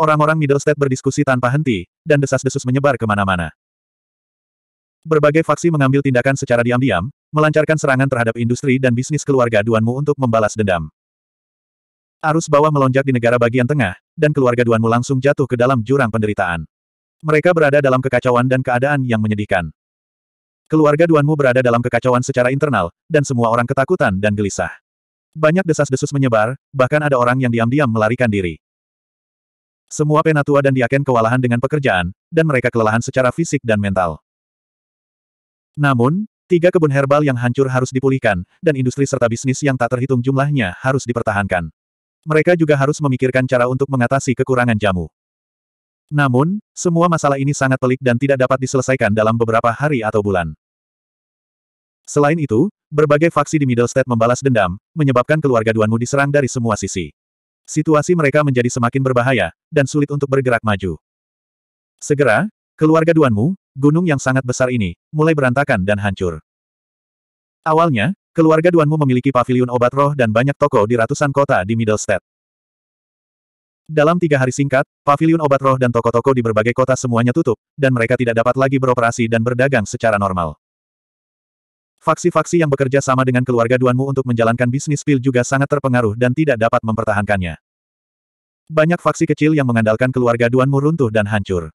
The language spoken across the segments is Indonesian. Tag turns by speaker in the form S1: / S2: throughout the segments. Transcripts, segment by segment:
S1: Orang-orang Middle State berdiskusi tanpa henti, dan desas-desus menyebar kemana-mana. Berbagai faksi mengambil tindakan secara diam-diam, melancarkan serangan terhadap industri dan bisnis keluarga Duanmu untuk membalas dendam. Arus bawah melonjak di negara bagian tengah, dan keluarga Duanmu langsung jatuh ke dalam jurang penderitaan. Mereka berada dalam kekacauan dan keadaan yang menyedihkan. Keluarga Duanmu berada dalam kekacauan secara internal, dan semua orang ketakutan dan gelisah. Banyak desas-desus menyebar, bahkan ada orang yang diam-diam melarikan diri. Semua penatua dan diaken kewalahan dengan pekerjaan, dan mereka kelelahan secara fisik dan mental. Namun, tiga kebun herbal yang hancur harus dipulihkan, dan industri serta bisnis yang tak terhitung jumlahnya harus dipertahankan. Mereka juga harus memikirkan cara untuk mengatasi kekurangan jamu. Namun, semua masalah ini sangat pelik dan tidak dapat diselesaikan dalam beberapa hari atau bulan. Selain itu, berbagai faksi di Middle State membalas dendam, menyebabkan keluarga Duanmu diserang dari semua sisi situasi mereka menjadi semakin berbahaya, dan sulit untuk bergerak maju. Segera, keluarga Duanmu, gunung yang sangat besar ini, mulai berantakan dan hancur. Awalnya, keluarga Duanmu memiliki paviliun obat roh dan banyak toko di ratusan kota di Middle State. Dalam tiga hari singkat, paviliun obat roh dan toko-toko di berbagai kota semuanya tutup, dan mereka tidak dapat lagi beroperasi dan berdagang secara normal. Faksi-faksi yang bekerja sama dengan keluarga Duanmu untuk menjalankan bisnis pil juga sangat terpengaruh dan tidak dapat mempertahankannya. Banyak faksi kecil yang mengandalkan keluarga Duanmu runtuh dan hancur.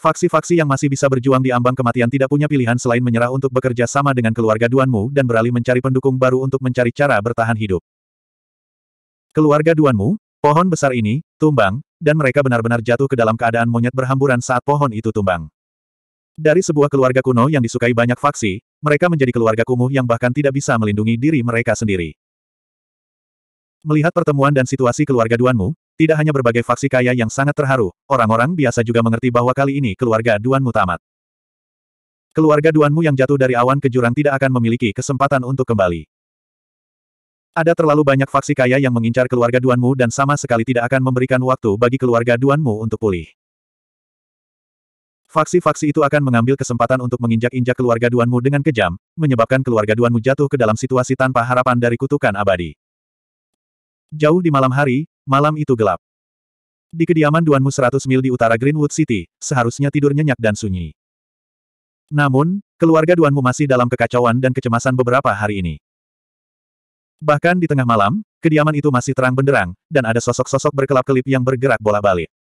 S1: Faksi-faksi yang masih bisa berjuang di ambang kematian tidak punya pilihan selain menyerah untuk bekerja sama dengan keluarga Duanmu dan beralih mencari pendukung baru untuk mencari cara bertahan hidup. Keluarga Duanmu, pohon besar ini, tumbang, dan mereka benar-benar jatuh ke dalam keadaan monyet berhamburan saat pohon itu tumbang. Dari sebuah keluarga kuno yang disukai banyak faksi, mereka menjadi keluarga kumuh yang bahkan tidak bisa melindungi diri mereka sendiri. Melihat pertemuan dan situasi keluarga Duanmu, tidak hanya berbagai faksi kaya yang sangat terharu, orang-orang biasa juga mengerti bahwa kali ini keluarga Duanmu tamat. Keluarga Duanmu yang jatuh dari awan ke jurang tidak akan memiliki kesempatan untuk kembali. Ada terlalu banyak faksi kaya yang mengincar keluarga Duanmu dan sama sekali tidak akan memberikan waktu bagi keluarga Duanmu untuk pulih. Faksi-faksi itu akan mengambil kesempatan untuk menginjak-injak keluarga Duanmu dengan kejam, menyebabkan keluarga Duanmu jatuh ke dalam situasi tanpa harapan dari kutukan abadi. Jauh di malam hari, malam itu gelap. Di kediaman Duanmu 100 mil di utara Greenwood City, seharusnya tidur nyenyak dan sunyi. Namun, keluarga Duanmu masih dalam kekacauan dan kecemasan beberapa hari ini. Bahkan di tengah malam, kediaman itu masih terang benderang, dan ada sosok-sosok berkelap-kelip yang bergerak bola-balik.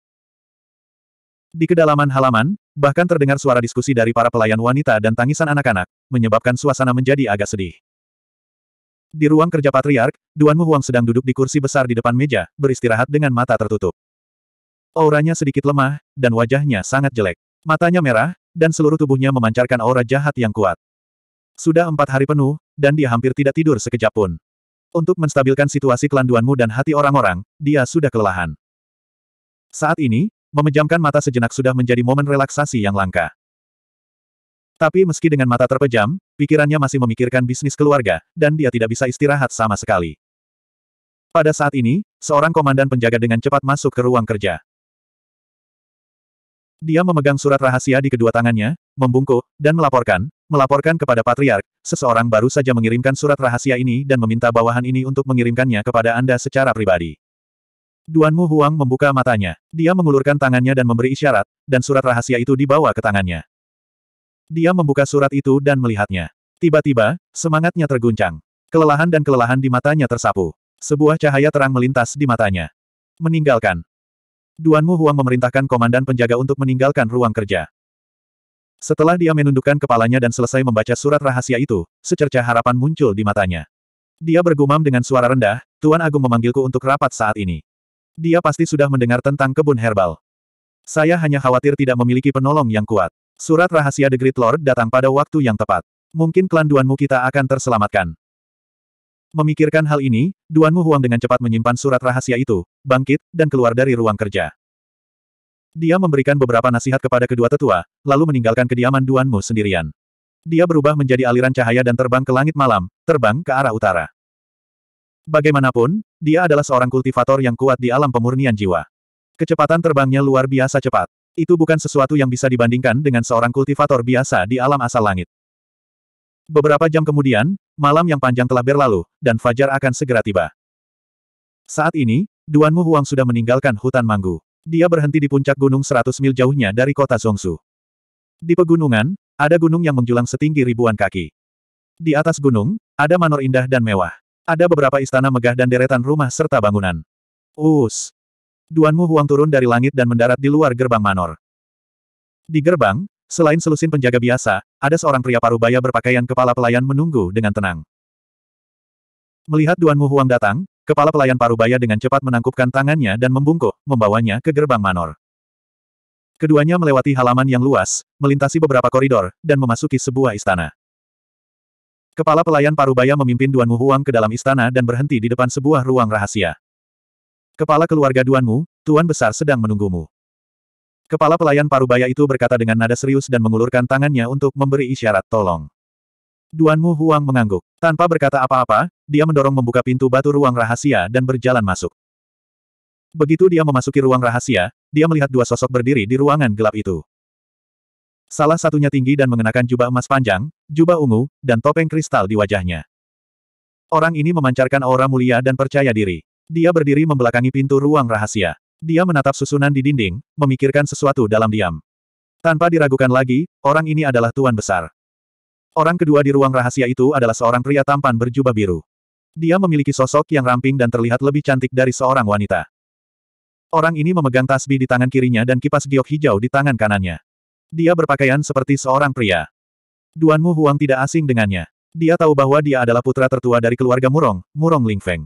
S1: Di kedalaman halaman, bahkan terdengar suara diskusi dari para pelayan wanita dan tangisan anak-anak, menyebabkan suasana menjadi agak sedih. Di ruang kerja patriark, Duan Muhuang sedang duduk di kursi besar di depan meja, beristirahat dengan mata tertutup. Auranya sedikit lemah, dan wajahnya sangat jelek. Matanya merah, dan seluruh tubuhnya memancarkan aura jahat yang kuat. Sudah empat hari penuh, dan dia hampir tidak tidur sekejap pun. Untuk menstabilkan situasi kelanduanmu dan hati orang-orang, dia sudah kelelahan. Saat ini, Memejamkan mata sejenak sudah menjadi momen relaksasi yang langka. Tapi meski dengan mata terpejam, pikirannya masih memikirkan bisnis keluarga, dan dia tidak bisa istirahat sama sekali. Pada saat ini, seorang komandan penjaga dengan cepat masuk ke ruang kerja. Dia memegang surat rahasia di kedua tangannya, membungkuk, dan melaporkan, melaporkan kepada Patriark, seseorang baru saja mengirimkan surat rahasia ini dan meminta bawahan ini untuk mengirimkannya kepada Anda secara pribadi. Duan Mu Huang membuka matanya. Dia mengulurkan tangannya dan memberi isyarat, dan surat rahasia itu dibawa ke tangannya. Dia membuka surat itu dan melihatnya. Tiba-tiba, semangatnya terguncang. Kelelahan dan kelelahan di matanya tersapu. Sebuah cahaya terang melintas di matanya. Meninggalkan. Duan Mu Huang memerintahkan komandan penjaga untuk meninggalkan ruang kerja. Setelah dia menundukkan kepalanya dan selesai membaca surat rahasia itu, secerca harapan muncul di matanya. Dia bergumam dengan suara rendah, Tuan Agung memanggilku untuk rapat saat ini. Dia pasti sudah mendengar tentang kebun herbal. Saya hanya khawatir tidak memiliki penolong yang kuat. Surat rahasia The Great Lord datang pada waktu yang tepat. Mungkin klan Duanmu kita akan terselamatkan. Memikirkan hal ini, Duanmu Huang dengan cepat menyimpan surat rahasia itu, bangkit, dan keluar dari ruang kerja. Dia memberikan beberapa nasihat kepada kedua tetua, lalu meninggalkan kediaman Duanmu sendirian. Dia berubah menjadi aliran cahaya dan terbang ke langit malam, terbang ke arah utara. Bagaimanapun, dia adalah seorang kultivator yang kuat di alam pemurnian jiwa. Kecepatan terbangnya luar biasa cepat. Itu bukan sesuatu yang bisa dibandingkan dengan seorang kultivator biasa di alam asal langit. Beberapa jam kemudian, malam yang panjang telah berlalu, dan fajar akan segera tiba. Saat ini, Duan Mu Huang sudah meninggalkan hutan manggu. Dia berhenti di puncak gunung 100 mil jauhnya dari kota Songsu. Di pegunungan, ada gunung yang menjulang setinggi ribuan kaki. Di atas gunung, ada manor indah dan mewah. Ada beberapa istana megah dan deretan rumah serta bangunan. Us Duanmu Huang turun dari langit dan mendarat di luar gerbang Manor. Di gerbang, selain selusin penjaga biasa, ada seorang pria parubaya berpakaian kepala pelayan menunggu dengan tenang. Melihat Duanmu Huang datang, kepala pelayan parubaya dengan cepat menangkupkan tangannya dan membungkuk, membawanya ke gerbang Manor. Keduanya melewati halaman yang luas, melintasi beberapa koridor, dan memasuki sebuah istana. Kepala pelayan Parubaya memimpin Duan Mu Huang ke dalam istana dan berhenti di depan sebuah ruang rahasia. Kepala keluarga Duan Mu, Tuan Besar sedang menunggumu. Kepala pelayan Parubaya itu berkata dengan nada serius dan mengulurkan tangannya untuk memberi isyarat tolong. Duan Mu Huang mengangguk. Tanpa berkata apa-apa, dia mendorong membuka pintu batu ruang rahasia dan berjalan masuk. Begitu dia memasuki ruang rahasia, dia melihat dua sosok berdiri di ruangan gelap itu. Salah satunya tinggi dan mengenakan jubah emas panjang, jubah ungu, dan topeng kristal di wajahnya. Orang ini memancarkan aura mulia dan percaya diri. Dia berdiri membelakangi pintu ruang rahasia. Dia menatap susunan di dinding, memikirkan sesuatu dalam diam. Tanpa diragukan lagi, orang ini adalah tuan besar. Orang kedua di ruang rahasia itu adalah seorang pria tampan berjubah biru. Dia memiliki sosok yang ramping dan terlihat lebih cantik dari seorang wanita. Orang ini memegang tasbih di tangan kirinya dan kipas giok hijau di tangan kanannya. Dia berpakaian seperti seorang pria. Duanmu Huang tidak asing dengannya. Dia tahu bahwa dia adalah putra tertua dari keluarga Murong, Murong Lingfeng.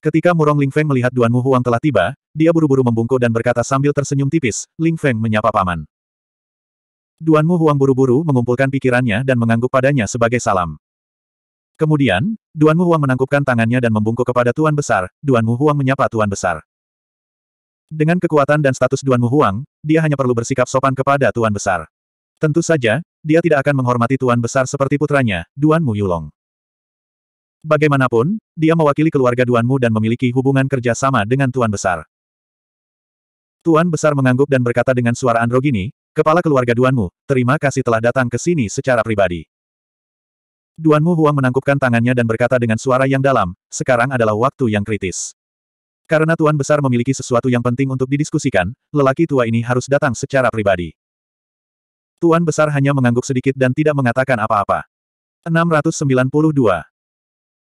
S1: Ketika Murong Lingfeng melihat Duanmu Huang telah tiba, dia buru-buru membungkuk dan berkata sambil tersenyum tipis, Lingfeng menyapa paman. Duanmu Huang buru-buru mengumpulkan pikirannya dan mengangguk padanya sebagai salam. Kemudian, Duanmu Huang menangkupkan tangannya dan membungkuk kepada Tuan Besar, Duanmu Huang menyapa Tuan Besar. Dengan kekuatan dan status Duan Mu Huang, dia hanya perlu bersikap sopan kepada Tuan Besar. Tentu saja, dia tidak akan menghormati Tuan Besar seperti putranya, Duan Mu Yulong. Bagaimanapun, dia mewakili keluarga Duan Mu dan memiliki hubungan kerja sama dengan Tuan Besar. Tuan Besar mengangguk dan berkata dengan suara androgini, Kepala keluarga Duan Mu, terima kasih telah datang ke sini secara pribadi. Duan Mu Huang menangkupkan tangannya dan berkata dengan suara yang dalam, sekarang adalah waktu yang kritis. Karena Tuan Besar memiliki sesuatu yang penting untuk didiskusikan, lelaki tua ini harus datang secara pribadi. Tuan Besar hanya mengangguk sedikit dan tidak mengatakan apa-apa. 692.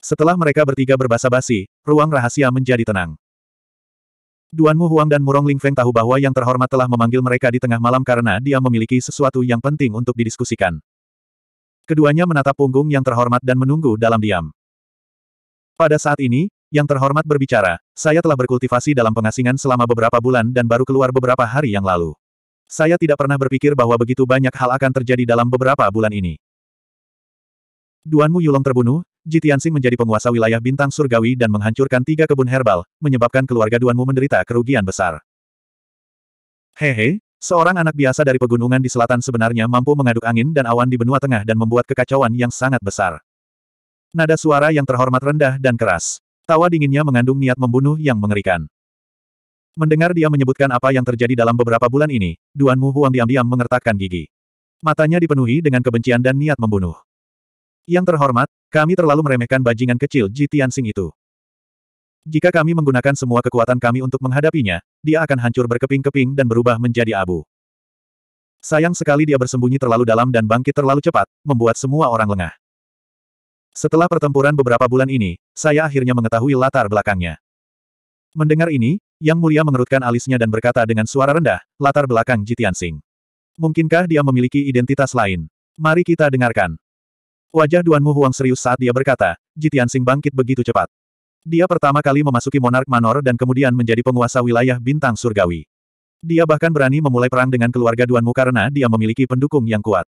S1: Setelah mereka bertiga berbasa-basi, ruang rahasia menjadi tenang. Duan Mu Huang dan Murong Ling Feng tahu bahwa yang terhormat telah memanggil mereka di tengah malam karena dia memiliki sesuatu yang penting untuk didiskusikan. Keduanya menatap punggung yang terhormat dan menunggu dalam diam. Pada saat ini, yang terhormat berbicara, saya telah berkultivasi dalam pengasingan selama beberapa bulan dan baru keluar beberapa hari yang lalu. Saya tidak pernah berpikir bahwa begitu banyak hal akan terjadi dalam beberapa bulan ini. Duan Mu Yulong terbunuh, Jitiansing menjadi penguasa wilayah bintang surgawi dan menghancurkan tiga kebun herbal, menyebabkan keluarga Duan Mu menderita kerugian besar. Hehe, seorang anak biasa dari pegunungan di selatan sebenarnya mampu mengaduk angin dan awan di benua tengah dan membuat kekacauan yang sangat besar. Nada suara yang terhormat rendah dan keras. Tawa dinginnya mengandung niat membunuh yang mengerikan. Mendengar dia menyebutkan apa yang terjadi dalam beberapa bulan ini, Duan Mu Huang diam-diam mengertakkan gigi. Matanya dipenuhi dengan kebencian dan niat membunuh. Yang terhormat, kami terlalu meremehkan bajingan kecil Ji Tianxing itu. Jika kami menggunakan semua kekuatan kami untuk menghadapinya, dia akan hancur berkeping-keping dan berubah menjadi abu. Sayang sekali dia bersembunyi terlalu dalam dan bangkit terlalu cepat, membuat semua orang lengah. Setelah pertempuran beberapa bulan ini, saya akhirnya mengetahui latar belakangnya. Mendengar ini, Yang Mulia mengerutkan alisnya dan berkata dengan suara rendah, latar belakang Jitian Sing. Mungkinkah dia memiliki identitas lain? Mari kita dengarkan. Wajah Duanmu Huang serius saat dia berkata, Jitian Sing bangkit begitu cepat. Dia pertama kali memasuki Monark Manor dan kemudian menjadi penguasa wilayah Bintang Surgawi. Dia bahkan berani memulai perang dengan keluarga Duanmu karena dia memiliki pendukung yang kuat.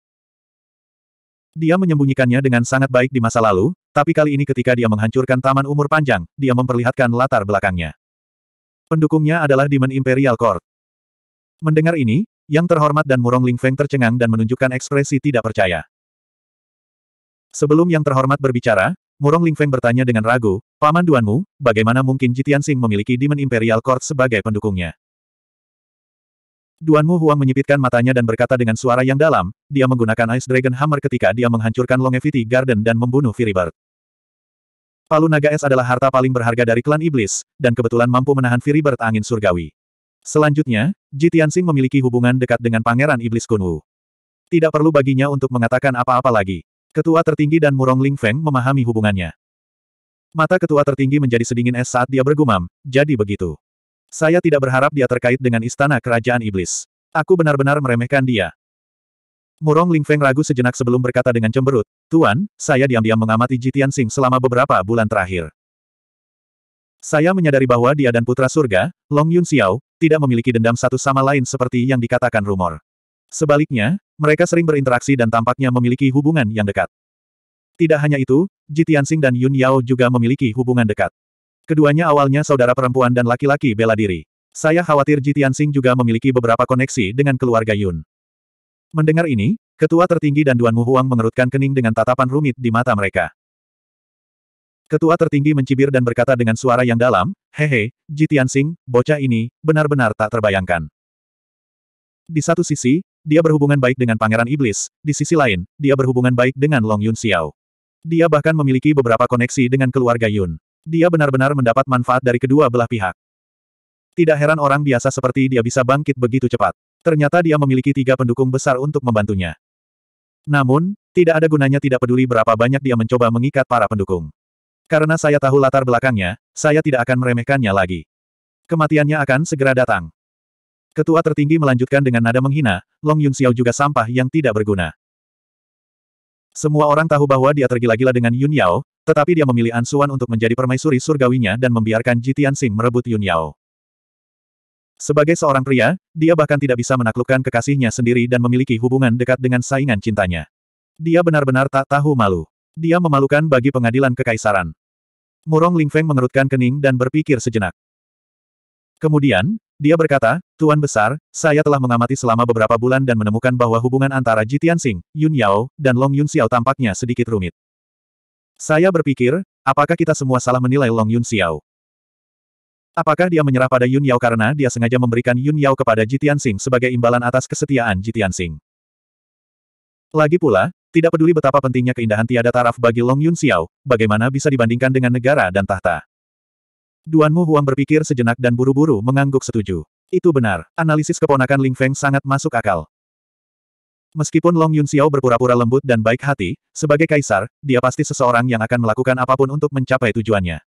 S1: Dia menyembunyikannya dengan sangat baik di masa lalu, tapi kali ini ketika dia menghancurkan taman umur panjang, dia memperlihatkan latar belakangnya. Pendukungnya adalah Demon Imperial Court. Mendengar ini, Yang Terhormat dan Murong Ling Feng tercengang dan menunjukkan ekspresi tidak percaya. Sebelum Yang Terhormat berbicara, Murong Ling Feng bertanya dengan ragu, Paman Duanmu, bagaimana mungkin Jitian Sing memiliki Demon Imperial Court sebagai pendukungnya? Duan Mu Huang menyipitkan matanya dan berkata dengan suara yang dalam, dia menggunakan Ice Dragon Hammer ketika dia menghancurkan Longevity Garden dan membunuh Firibird. Palu naga es adalah harta paling berharga dari klan iblis, dan kebetulan mampu menahan Firibird angin surgawi. Selanjutnya, Ji Tianxing memiliki hubungan dekat dengan Pangeran Iblis Kunwu. Tidak perlu baginya untuk mengatakan apa-apa lagi. Ketua tertinggi dan Murong Ling Feng memahami hubungannya. Mata ketua tertinggi menjadi sedingin es saat dia bergumam, jadi begitu. Saya tidak berharap dia terkait dengan istana kerajaan iblis. Aku benar-benar meremehkan dia. Murong Lingfeng ragu sejenak sebelum berkata dengan cemberut, Tuan, saya diam-diam mengamati Jitian Sing selama beberapa bulan terakhir. Saya menyadari bahwa dia dan putra surga, Long Yun Xiao, tidak memiliki dendam satu sama lain seperti yang dikatakan rumor. Sebaliknya, mereka sering berinteraksi dan tampaknya memiliki hubungan yang dekat. Tidak hanya itu, Jitian Sing dan Yun Yao juga memiliki hubungan dekat. Keduanya awalnya saudara perempuan dan laki-laki bela diri. Saya khawatir Ji Tianxing juga memiliki beberapa koneksi dengan keluarga Yun. Mendengar ini, ketua tertinggi dan Duan Mu Huang mengerutkan kening dengan tatapan rumit di mata mereka. Ketua tertinggi mencibir dan berkata dengan suara yang dalam, Hehe, Ji Tianxing, bocah ini, benar-benar tak terbayangkan. Di satu sisi, dia berhubungan baik dengan Pangeran Iblis, di sisi lain, dia berhubungan baik dengan Long Yun Xiao. Dia bahkan memiliki beberapa koneksi dengan keluarga Yun. Dia benar-benar mendapat manfaat dari kedua belah pihak. Tidak heran orang biasa seperti dia bisa bangkit begitu cepat. Ternyata dia memiliki tiga pendukung besar untuk membantunya. Namun, tidak ada gunanya tidak peduli berapa banyak dia mencoba mengikat para pendukung. Karena saya tahu latar belakangnya, saya tidak akan meremehkannya lagi. Kematiannya akan segera datang. Ketua tertinggi melanjutkan dengan nada menghina, Long Yun Xiao juga sampah yang tidak berguna. Semua orang tahu bahwa dia tergila-gila dengan Yun Yao, tetapi dia memilih Ansuan untuk menjadi permaisuri surgawinya dan membiarkan Jitian Sing merebut Yun Yao. Sebagai seorang pria, dia bahkan tidak bisa menaklukkan kekasihnya sendiri dan memiliki hubungan dekat dengan saingan cintanya. Dia benar-benar tak tahu malu. Dia memalukan bagi pengadilan kekaisaran. Murong Lingfeng mengerutkan kening dan berpikir sejenak. Kemudian, dia berkata, Tuan Besar, saya telah mengamati selama beberapa bulan dan menemukan bahwa hubungan antara Jitian Sing, Yun Yao, dan Long Yun Xiao tampaknya sedikit rumit. Saya berpikir, apakah kita semua salah menilai Long Yun Xiao? Apakah dia menyerah pada Yun Yao karena dia sengaja memberikan Yun Yao kepada Jitian Sing sebagai imbalan atas kesetiaan Jitian Sing? Lagi pula, tidak peduli betapa pentingnya keindahan tiada taraf bagi Long Yun Xiao, bagaimana bisa dibandingkan dengan negara dan tahta? Duan Mu Huang berpikir sejenak dan buru-buru mengangguk setuju. Itu benar, analisis keponakan Ling Feng sangat masuk akal. Meskipun Long Yun Xiao berpura-pura lembut dan baik hati, sebagai kaisar, dia pasti seseorang yang akan melakukan apapun untuk mencapai tujuannya.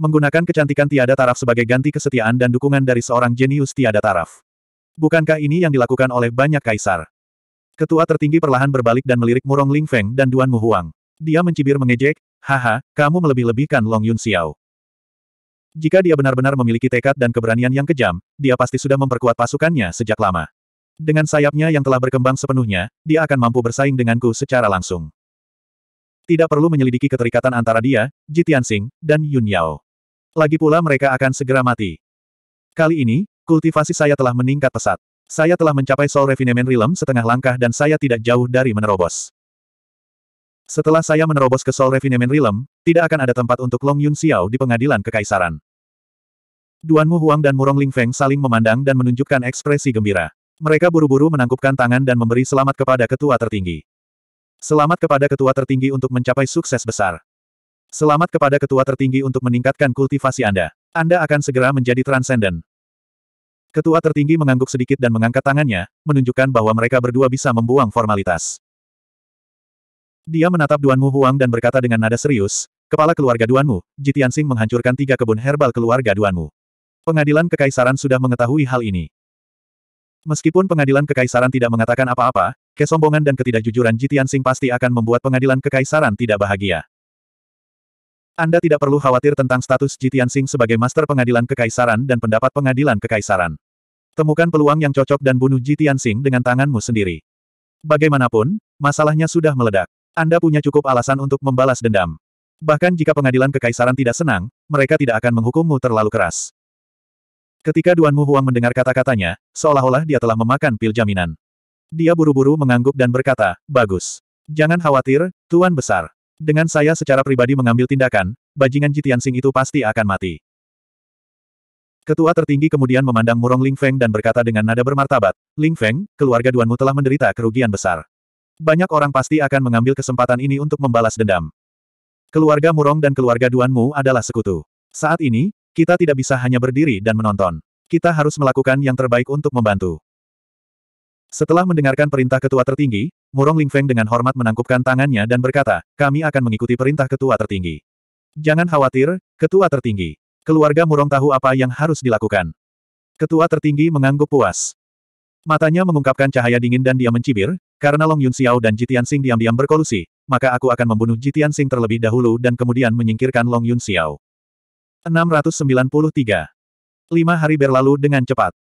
S1: Menggunakan kecantikan tiada taraf sebagai ganti kesetiaan dan dukungan dari seorang jenius tiada taraf. Bukankah ini yang dilakukan oleh banyak kaisar? Ketua tertinggi perlahan berbalik dan melirik Murong Ling Feng dan Duan Mu Huang. Dia mencibir mengejek, haha, kamu melebih-lebihkan Long Yun Xiao. Jika dia benar-benar memiliki tekad dan keberanian yang kejam, dia pasti sudah memperkuat pasukannya sejak lama. Dengan sayapnya yang telah berkembang sepenuhnya, dia akan mampu bersaing denganku secara langsung. Tidak perlu menyelidiki keterikatan antara dia, Jitian Sing, dan Yun Yao. Lagi pula mereka akan segera mati. Kali ini, kultivasi saya telah meningkat pesat. Saya telah mencapai Soul Refinement Realm setengah langkah dan saya tidak jauh dari menerobos. Setelah saya menerobos ke Soul Refinement Realm, tidak akan ada tempat untuk Long Yun Xiao di pengadilan kekaisaran. Duan Mu Huang dan Murong Ling Feng saling memandang dan menunjukkan ekspresi gembira. Mereka buru-buru menangkupkan tangan dan memberi selamat kepada ketua tertinggi. Selamat kepada ketua tertinggi untuk mencapai sukses besar. Selamat kepada ketua tertinggi untuk meningkatkan kultivasi Anda. Anda akan segera menjadi transenden. Ketua tertinggi mengangguk sedikit dan mengangkat tangannya, menunjukkan bahwa mereka berdua bisa membuang formalitas. Dia menatap Duanmu Huang dan berkata dengan nada serius, Kepala keluarga Duanmu, Jitiansing menghancurkan tiga kebun herbal keluarga Duanmu. Pengadilan Kekaisaran sudah mengetahui hal ini. Meskipun pengadilan kekaisaran tidak mengatakan apa-apa, kesombongan dan ketidakjujuran Jitian Sing pasti akan membuat pengadilan kekaisaran tidak bahagia. Anda tidak perlu khawatir tentang status Jitian Sing sebagai master pengadilan kekaisaran dan pendapat pengadilan kekaisaran. Temukan peluang yang cocok dan bunuh Jitian Sing dengan tanganmu sendiri. Bagaimanapun, masalahnya sudah meledak. Anda punya cukup alasan untuk membalas dendam. Bahkan jika pengadilan kekaisaran tidak senang, mereka tidak akan menghukummu terlalu keras. Ketika Duan Mu Huang mendengar kata-katanya, seolah-olah dia telah memakan pil jaminan. Dia buru-buru mengangguk dan berkata, Bagus. Jangan khawatir, Tuan Besar. Dengan saya secara pribadi mengambil tindakan, bajingan Jitian Sing itu pasti akan mati. Ketua tertinggi kemudian memandang Murong Ling Feng dan berkata dengan nada bermartabat, Ling Feng, keluarga Duanmu telah menderita kerugian besar. Banyak orang pasti akan mengambil kesempatan ini untuk membalas dendam. Keluarga Murong dan keluarga Duanmu adalah sekutu. Saat ini, kita tidak bisa hanya berdiri dan menonton. Kita harus melakukan yang terbaik untuk membantu. Setelah mendengarkan perintah ketua tertinggi, Murong Lingfeng dengan hormat menangkupkan tangannya dan berkata, kami akan mengikuti perintah ketua tertinggi. Jangan khawatir, ketua tertinggi. Keluarga Murong tahu apa yang harus dilakukan. Ketua tertinggi mengangguk puas. Matanya mengungkapkan cahaya dingin dan dia mencibir, karena Long Yun Xiao dan Jitian Sing diam-diam berkolusi, maka aku akan membunuh Jitian Sing terlebih dahulu dan kemudian menyingkirkan Long Yun Xiao. 693. Lima hari berlalu dengan cepat.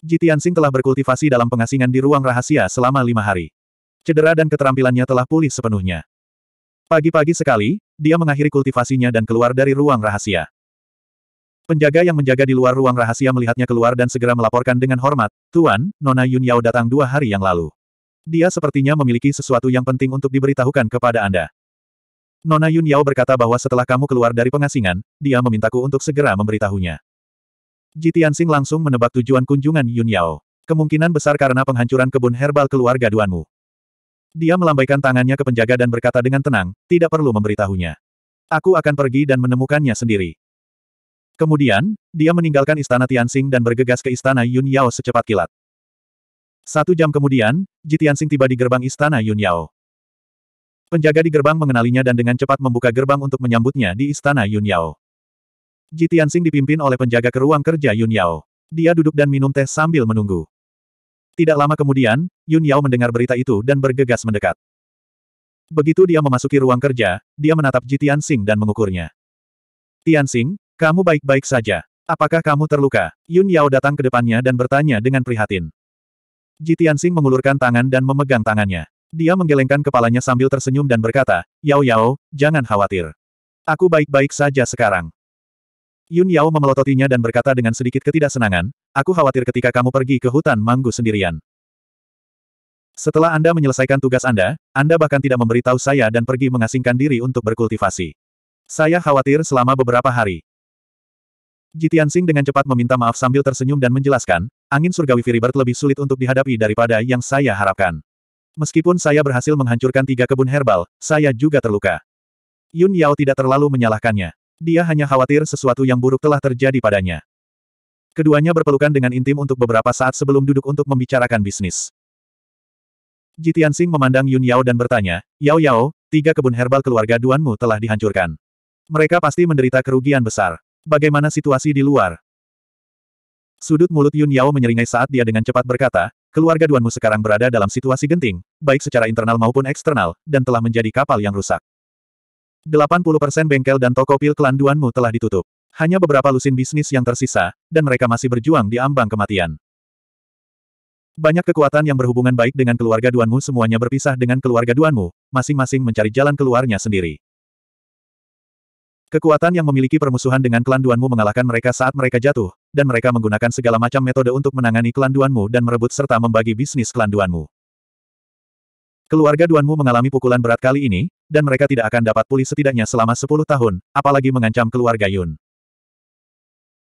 S1: Jitiansing telah berkultivasi dalam pengasingan di ruang rahasia selama lima hari. Cedera dan keterampilannya telah pulih sepenuhnya. Pagi-pagi sekali, dia mengakhiri kultivasinya dan keluar dari ruang rahasia. Penjaga yang menjaga di luar ruang rahasia melihatnya keluar dan segera melaporkan dengan hormat, Tuan, Nona Yun Yao datang dua hari yang lalu. Dia sepertinya memiliki sesuatu yang penting untuk diberitahukan kepada Anda. Nona Yun Yao berkata bahwa setelah kamu keluar dari pengasingan, dia memintaku untuk segera memberitahunya. Ji Tianxing langsung menebak tujuan kunjungan Yun Yao. Kemungkinan besar karena penghancuran kebun herbal keluarga Duanmu. Dia melambaikan tangannya ke penjaga dan berkata dengan tenang, tidak perlu memberitahunya. Aku akan pergi dan menemukannya sendiri. Kemudian, dia meninggalkan istana Tianxing dan bergegas ke istana Yun Yao secepat kilat. Satu jam kemudian, Ji Tianxing tiba di gerbang istana Yun Yao. Penjaga di gerbang mengenalinya dan dengan cepat membuka gerbang untuk menyambutnya di istana Yun Yao. Ji Tianxing dipimpin oleh penjaga ke ruang kerja Yun Yao. Dia duduk dan minum teh sambil menunggu. Tidak lama kemudian, Yun Yao mendengar berita itu dan bergegas mendekat. Begitu dia memasuki ruang kerja, dia menatap Ji Tianxing dan mengukurnya. Tianxing, kamu baik-baik saja. Apakah kamu terluka? Yun Yao datang ke depannya dan bertanya dengan prihatin. Ji Tianxing mengulurkan tangan dan memegang tangannya. Dia menggelengkan kepalanya sambil tersenyum dan berkata, Yao Yao, jangan khawatir. Aku baik-baik saja sekarang. Yun Yao memelototinya dan berkata dengan sedikit ketidaksenangan, aku khawatir ketika kamu pergi ke hutan manggu sendirian. Setelah Anda menyelesaikan tugas Anda, Anda bahkan tidak memberitahu saya dan pergi mengasingkan diri untuk berkultivasi. Saya khawatir selama beberapa hari. Jitian Sing dengan cepat meminta maaf sambil tersenyum dan menjelaskan, angin surgawi Firibert lebih sulit untuk dihadapi daripada yang saya harapkan. Meskipun saya berhasil menghancurkan tiga kebun herbal, saya juga terluka. Yun Yao tidak terlalu menyalahkannya. Dia hanya khawatir sesuatu yang buruk telah terjadi padanya. Keduanya berpelukan dengan intim untuk beberapa saat sebelum duduk untuk membicarakan bisnis. Jitian Sing memandang Yun Yao dan bertanya, Yao Yao, tiga kebun herbal keluarga Duanmu telah dihancurkan. Mereka pasti menderita kerugian besar. Bagaimana situasi di luar? Sudut mulut Yun Yao menyeringai saat dia dengan cepat berkata, Keluarga Duanmu sekarang berada dalam situasi genting, baik secara internal maupun eksternal, dan telah menjadi kapal yang rusak. 80% bengkel dan toko pil klan Duanmu telah ditutup. Hanya beberapa lusin bisnis yang tersisa, dan mereka masih berjuang di ambang kematian. Banyak kekuatan yang berhubungan baik dengan keluarga Duanmu semuanya berpisah dengan keluarga Duanmu, masing-masing mencari jalan keluarnya sendiri. Kekuatan yang memiliki permusuhan dengan klan Duanmu mengalahkan mereka saat mereka jatuh, dan mereka menggunakan segala macam metode untuk menangani klan Duanmu dan merebut serta membagi bisnis klan Duanmu. Keluarga Duanmu mengalami pukulan berat kali ini, dan mereka tidak akan dapat pulih setidaknya selama 10 tahun, apalagi mengancam keluarga Yun.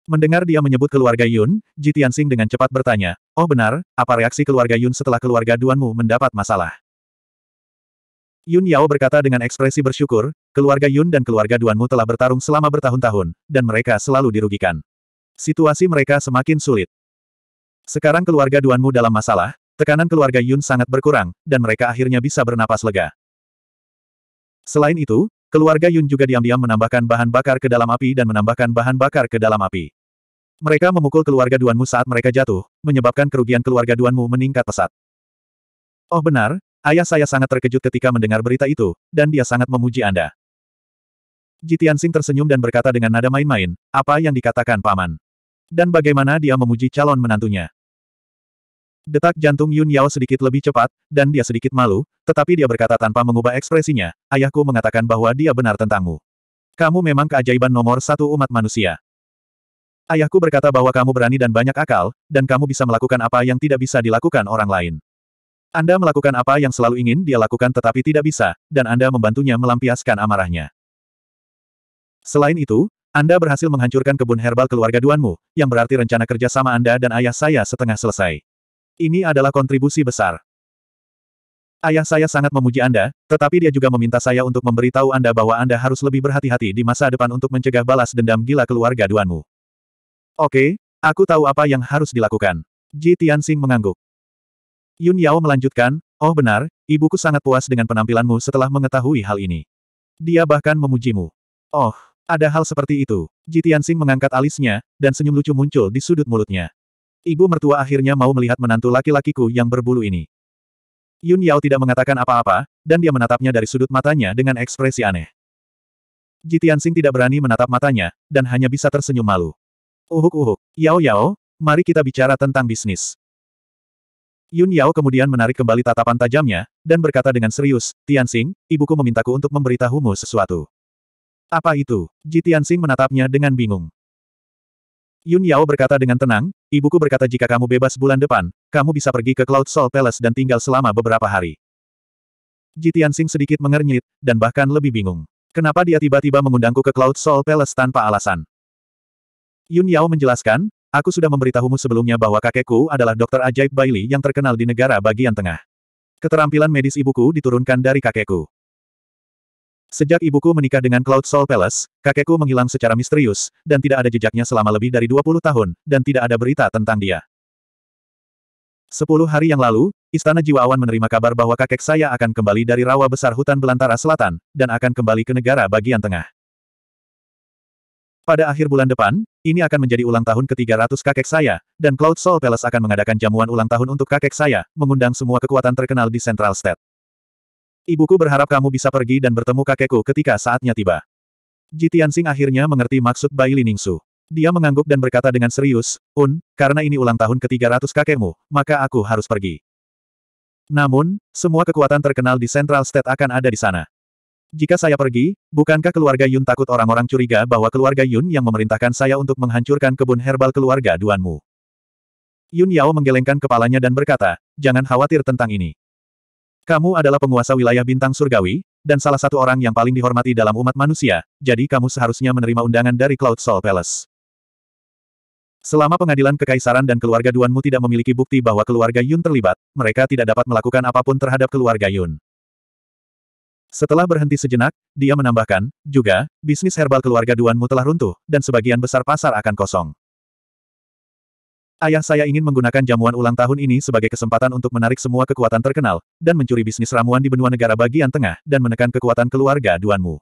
S1: Mendengar dia menyebut keluarga Yun, Ji Tianxing dengan cepat bertanya, Oh benar, apa reaksi keluarga Yun setelah keluarga Duanmu mendapat masalah? Yun Yao berkata dengan ekspresi bersyukur, Keluarga Yun dan keluarga Duanmu telah bertarung selama bertahun-tahun, dan mereka selalu dirugikan. Situasi mereka semakin sulit. Sekarang keluarga Duanmu dalam masalah, tekanan keluarga Yun sangat berkurang, dan mereka akhirnya bisa bernapas lega. Selain itu, keluarga Yun juga diam-diam menambahkan bahan bakar ke dalam api dan menambahkan bahan bakar ke dalam api. Mereka memukul keluarga Duanmu saat mereka jatuh, menyebabkan kerugian keluarga Duanmu meningkat pesat. Oh benar, ayah saya sangat terkejut ketika mendengar berita itu, dan dia sangat memuji Anda. Jitian Sing tersenyum dan berkata dengan nada main-main, apa yang dikatakan paman? Dan bagaimana dia memuji calon menantunya? Detak jantung Yun Yao sedikit lebih cepat, dan dia sedikit malu, tetapi dia berkata tanpa mengubah ekspresinya, ayahku mengatakan bahwa dia benar tentangmu. Kamu memang keajaiban nomor satu umat manusia. Ayahku berkata bahwa kamu berani dan banyak akal, dan kamu bisa melakukan apa yang tidak bisa dilakukan orang lain. Anda melakukan apa yang selalu ingin dia lakukan tetapi tidak bisa, dan Anda membantunya melampiaskan amarahnya. Selain itu, Anda berhasil menghancurkan kebun herbal keluarga Duanmu, yang berarti rencana kerja sama Anda dan ayah saya setengah selesai. Ini adalah kontribusi besar. Ayah saya sangat memuji Anda, tetapi dia juga meminta saya untuk memberitahu Anda bahwa Anda harus lebih berhati-hati di masa depan untuk mencegah balas dendam gila keluarga Duanmu. Oke, aku tahu apa yang harus dilakukan. Ji Tianxing mengangguk. Yun Yao melanjutkan, Oh benar, ibuku sangat puas dengan penampilanmu setelah mengetahui hal ini. Dia bahkan memujimu. Oh, ada hal seperti itu. Tianxing mengangkat alisnya, dan senyum lucu muncul di sudut mulutnya. Ibu mertua akhirnya mau melihat menantu laki-lakiku yang berbulu ini. Yun Yao tidak mengatakan apa-apa, dan dia menatapnya dari sudut matanya dengan ekspresi aneh. Tianxing tidak berani menatap matanya, dan hanya bisa tersenyum malu. Uhuk-uhuk, Yao Yao, mari kita bicara tentang bisnis. Yun Yao kemudian menarik kembali tatapan tajamnya, dan berkata dengan serius, Tianxing, ibuku memintaku untuk memberitahumu sesuatu. Apa itu? Ji Tianxing menatapnya dengan bingung. Yun Yao berkata dengan tenang, ibuku berkata jika kamu bebas bulan depan, kamu bisa pergi ke Cloud Soul Palace dan tinggal selama beberapa hari. Ji Tianxing sedikit mengernyit, dan bahkan lebih bingung. Kenapa dia tiba-tiba mengundangku ke Cloud Soul Palace tanpa alasan? Yun Yao menjelaskan, aku sudah memberitahumu sebelumnya bahwa kakekku adalah dokter ajaib Bailey yang terkenal di negara bagian tengah. Keterampilan medis ibuku diturunkan dari kakekku. Sejak ibuku menikah dengan Cloud Soul Palace, kakekku menghilang secara misterius, dan tidak ada jejaknya selama lebih dari 20 tahun, dan tidak ada berita tentang dia. Sepuluh hari yang lalu, Istana Jiwa Awan menerima kabar bahwa kakek saya akan kembali dari rawa besar hutan belantara selatan, dan akan kembali ke negara bagian tengah. Pada akhir bulan depan, ini akan menjadi ulang tahun ke-300 kakek saya, dan Cloud Soul Palace akan mengadakan jamuan ulang tahun untuk kakek saya, mengundang semua kekuatan terkenal di Central State. Ibuku berharap kamu bisa pergi dan bertemu kakekku ketika saatnya tiba. Ji Tianxing akhirnya mengerti maksud Bai Liningsu. Dia mengangguk dan berkata dengan serius, Un, karena ini ulang tahun ke-300 kakekmu, maka aku harus pergi. Namun, semua kekuatan terkenal di Central State akan ada di sana. Jika saya pergi, bukankah keluarga Yun takut orang-orang curiga bahwa keluarga Yun yang memerintahkan saya untuk menghancurkan kebun herbal keluarga Duanmu? Yun Yao menggelengkan kepalanya dan berkata, jangan khawatir tentang ini. Kamu adalah penguasa wilayah bintang surgawi, dan salah satu orang yang paling dihormati dalam umat manusia, jadi kamu seharusnya menerima undangan dari Cloud Soul Palace. Selama pengadilan kekaisaran dan keluarga Duanmu tidak memiliki bukti bahwa keluarga Yun terlibat, mereka tidak dapat melakukan apapun terhadap keluarga Yun. Setelah berhenti sejenak, dia menambahkan, juga, bisnis herbal keluarga Duanmu telah runtuh, dan sebagian besar pasar akan kosong. Ayah saya ingin menggunakan jamuan ulang tahun ini sebagai kesempatan untuk menarik semua kekuatan terkenal, dan mencuri bisnis ramuan di benua negara bagian tengah, dan menekan kekuatan keluarga Duanmu.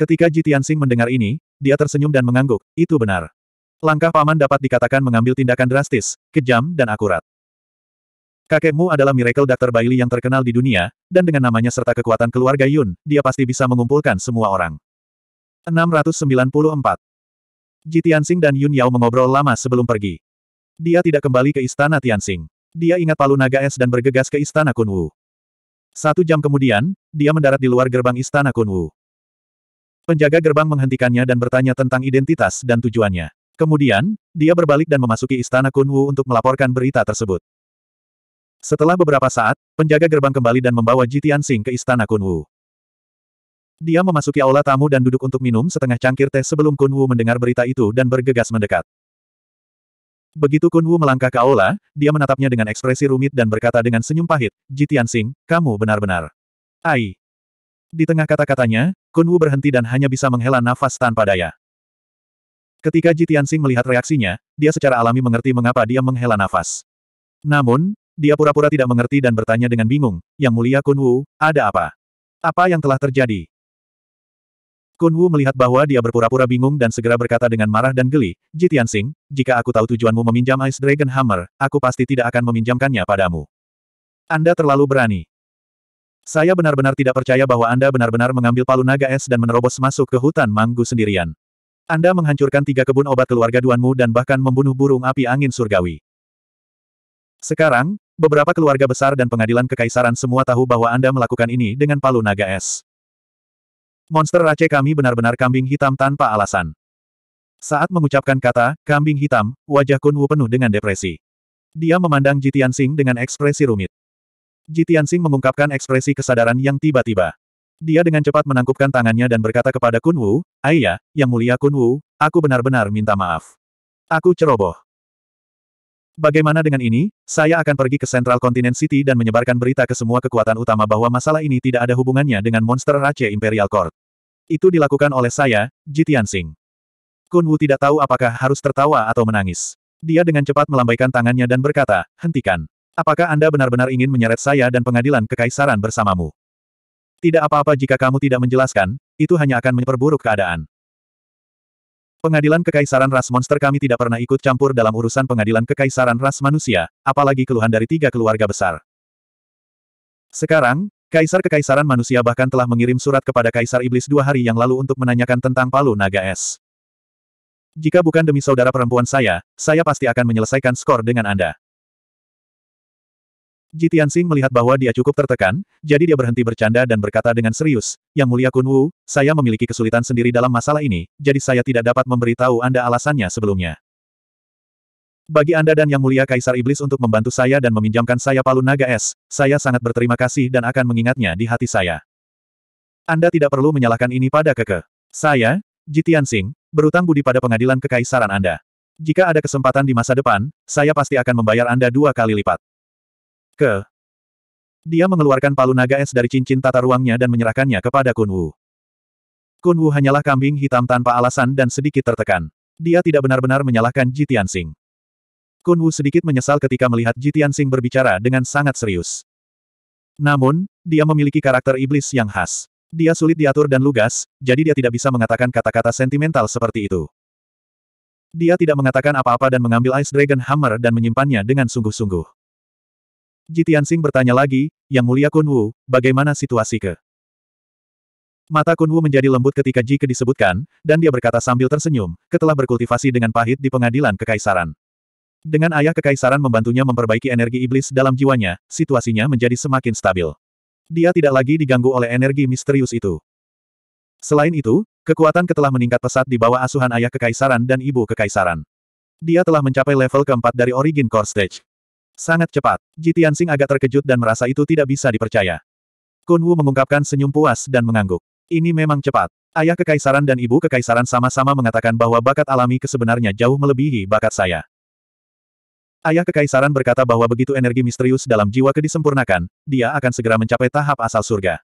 S1: Ketika Ji Tianxing mendengar ini, dia tersenyum dan mengangguk, itu benar. Langkah paman dapat dikatakan mengambil tindakan drastis, kejam dan akurat. Kakekmu adalah miracle Dr. Bailey yang terkenal di dunia, dan dengan namanya serta kekuatan keluarga Yun, dia pasti bisa mengumpulkan semua orang. 694 Jitian Sing dan Yun Yao mengobrol lama sebelum pergi. Dia tidak kembali ke istana Tianxing. Dia ingat palu naga es dan bergegas ke istana Kunwu. Satu jam kemudian, dia mendarat di luar gerbang istana Kunwu. Penjaga gerbang menghentikannya dan bertanya tentang identitas dan tujuannya. Kemudian, dia berbalik dan memasuki istana Kunwu untuk melaporkan berita tersebut. Setelah beberapa saat, penjaga gerbang kembali dan membawa Jitian Sing ke istana Kunwu. Dia memasuki aula tamu dan duduk untuk minum setengah cangkir teh sebelum Kunwu mendengar berita itu dan bergegas mendekat. Begitu Kun Wu melangkah ke aula, dia menatapnya dengan ekspresi rumit dan berkata dengan senyum pahit, Jitian Sing, kamu benar-benar. Ai. Di tengah kata-katanya, Kun Wu berhenti dan hanya bisa menghela nafas tanpa daya. Ketika Jitian Sing melihat reaksinya, dia secara alami mengerti mengapa dia menghela nafas. Namun, dia pura-pura tidak mengerti dan bertanya dengan bingung, Yang Mulia Kun Wu, ada apa? Apa yang telah terjadi? Kun Wu melihat bahwa dia berpura-pura bingung dan segera berkata dengan marah dan geli, Ji Tianxing, jika aku tahu tujuanmu meminjam Ice Dragon Hammer, aku pasti tidak akan meminjamkannya padamu. Anda terlalu berani. Saya benar-benar tidak percaya bahwa Anda benar-benar mengambil palu naga es dan menerobos masuk ke hutan manggu sendirian. Anda menghancurkan tiga kebun obat keluarga Duanmu dan bahkan membunuh burung api angin surgawi. Sekarang, beberapa keluarga besar dan pengadilan kekaisaran semua tahu bahwa Anda melakukan ini dengan palu naga es. Monster race kami benar-benar kambing hitam tanpa alasan. Saat mengucapkan kata, kambing hitam, wajah Kun Wu penuh dengan depresi. Dia memandang Jitian Sing dengan ekspresi rumit. Jitian Sing mengungkapkan ekspresi kesadaran yang tiba-tiba. Dia dengan cepat menangkupkan tangannya dan berkata kepada Kun Wu, Ayah, yang mulia Kun Wu, aku benar-benar minta maaf. Aku ceroboh. Bagaimana dengan ini, saya akan pergi ke Central Continent City dan menyebarkan berita ke semua kekuatan utama bahwa masalah ini tidak ada hubungannya dengan monster race Imperial Court. Itu dilakukan oleh saya, Jitian Sing. Kun Wu tidak tahu apakah harus tertawa atau menangis. Dia dengan cepat melambaikan tangannya dan berkata, hentikan. Apakah Anda benar-benar ingin menyeret saya dan pengadilan kekaisaran bersamamu? Tidak apa-apa jika kamu tidak menjelaskan, itu hanya akan memperburuk keadaan. Pengadilan Kekaisaran Ras Monster kami tidak pernah ikut campur dalam urusan pengadilan Kekaisaran Ras Manusia, apalagi keluhan dari tiga keluarga besar. Sekarang, Kaisar Kekaisaran Manusia bahkan telah mengirim surat kepada Kaisar Iblis dua hari yang lalu untuk menanyakan tentang palu naga es. Jika bukan demi saudara perempuan saya, saya pasti akan menyelesaikan skor dengan Anda. Jitiansing melihat bahwa dia cukup tertekan, jadi dia berhenti bercanda dan berkata dengan serius, Yang mulia Kun Wu, saya memiliki kesulitan sendiri dalam masalah ini, jadi saya tidak dapat memberitahu Anda alasannya sebelumnya. Bagi Anda dan Yang Mulia Kaisar Iblis untuk membantu saya dan meminjamkan saya palu naga es, saya sangat berterima kasih dan akan mengingatnya di hati saya. Anda tidak perlu menyalahkan ini pada keke. Saya, Jitian Singh, berutang budi pada pengadilan kekaisaran Anda. Jika ada kesempatan di masa depan, saya pasti akan membayar Anda dua kali lipat. Ke. Dia mengeluarkan palu naga es dari cincin tata ruangnya dan menyerahkannya kepada Kun Wu. Kun Wu hanyalah kambing hitam tanpa alasan dan sedikit tertekan. Dia tidak benar-benar menyalahkan Jitian Singh. Kun Wu sedikit menyesal ketika melihat Jitian Sing berbicara dengan sangat serius. Namun, dia memiliki karakter iblis yang khas. Dia sulit diatur dan lugas, jadi dia tidak bisa mengatakan kata-kata sentimental seperti itu. Dia tidak mengatakan apa-apa dan mengambil Ice Dragon Hammer dan menyimpannya dengan sungguh-sungguh. Jitian Sing bertanya lagi, Yang Mulia Kun Wu, bagaimana situasi ke? Mata Kun Wu menjadi lembut ketika Ji Ke disebutkan, dan dia berkata sambil tersenyum, ketelah berkultivasi dengan pahit di pengadilan kekaisaran. Dengan ayah kekaisaran membantunya memperbaiki energi iblis dalam jiwanya, situasinya menjadi semakin stabil. Dia tidak lagi diganggu oleh energi misterius itu. Selain itu, kekuatan ketelah meningkat pesat di bawah asuhan ayah kekaisaran dan ibu kekaisaran. Dia telah mencapai level keempat dari Origin Core Stage. Sangat cepat, Jitian agak terkejut dan merasa itu tidak bisa dipercaya. Kun Wu mengungkapkan senyum puas dan mengangguk. Ini memang cepat. Ayah kekaisaran dan ibu kekaisaran sama-sama mengatakan bahwa bakat alami kesebenarnya jauh melebihi bakat saya. Ayah Kekaisaran berkata bahwa begitu energi misterius dalam jiwa kedisempurnakan, dia akan segera mencapai tahap asal surga.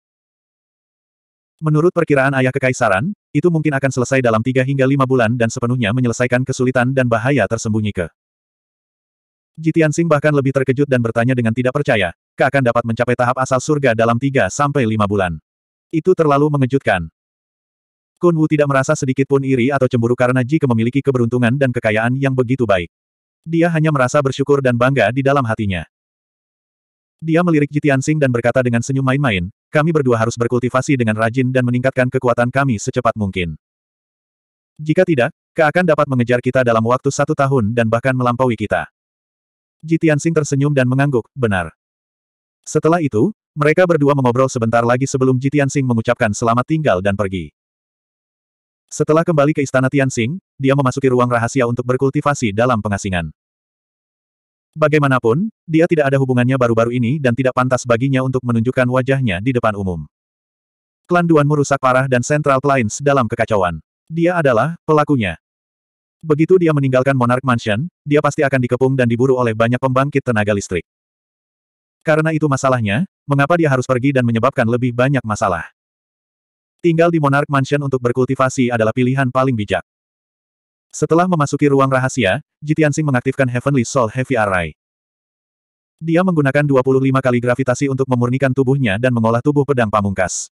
S1: Menurut perkiraan Ayah Kekaisaran, itu mungkin akan selesai dalam tiga hingga lima bulan dan sepenuhnya menyelesaikan kesulitan dan bahaya tersembunyi ke. Jitian Sing bahkan lebih terkejut dan bertanya dengan tidak percaya, ke akan dapat mencapai tahap asal surga dalam tiga sampai lima bulan. Itu terlalu mengejutkan. Kun Wu tidak merasa sedikit pun iri atau cemburu karena Ji Ke memiliki keberuntungan dan kekayaan yang begitu baik. Dia hanya merasa bersyukur dan bangga di dalam hatinya. Dia melirik Jitian Sing dan berkata dengan senyum main-main, kami berdua harus berkultivasi dengan rajin dan meningkatkan kekuatan kami secepat mungkin. Jika tidak, Ka akan dapat mengejar kita dalam waktu satu tahun dan bahkan melampaui kita. Jitian Sing tersenyum dan mengangguk, benar. Setelah itu, mereka berdua mengobrol sebentar lagi sebelum Jitian Sing mengucapkan selamat tinggal dan pergi. Setelah kembali ke istana Tianxing, dia memasuki ruang rahasia untuk berkultivasi dalam pengasingan. Bagaimanapun, dia tidak ada hubungannya baru-baru ini dan tidak pantas baginya untuk menunjukkan wajahnya di depan umum. Klan Duanmu rusak parah dan Central Plains dalam kekacauan. Dia adalah pelakunya. Begitu dia meninggalkan Monarch Mansion, dia pasti akan dikepung dan diburu oleh banyak pembangkit tenaga listrik. Karena itu masalahnya, mengapa dia harus pergi dan menyebabkan lebih banyak masalah. Tinggal di Monarch Mansion untuk berkultivasi adalah pilihan paling bijak. Setelah memasuki ruang rahasia, Jitiansing mengaktifkan Heavenly Soul Heavy Array. Dia menggunakan 25 kali gravitasi untuk memurnikan tubuhnya dan mengolah tubuh pedang pamungkas.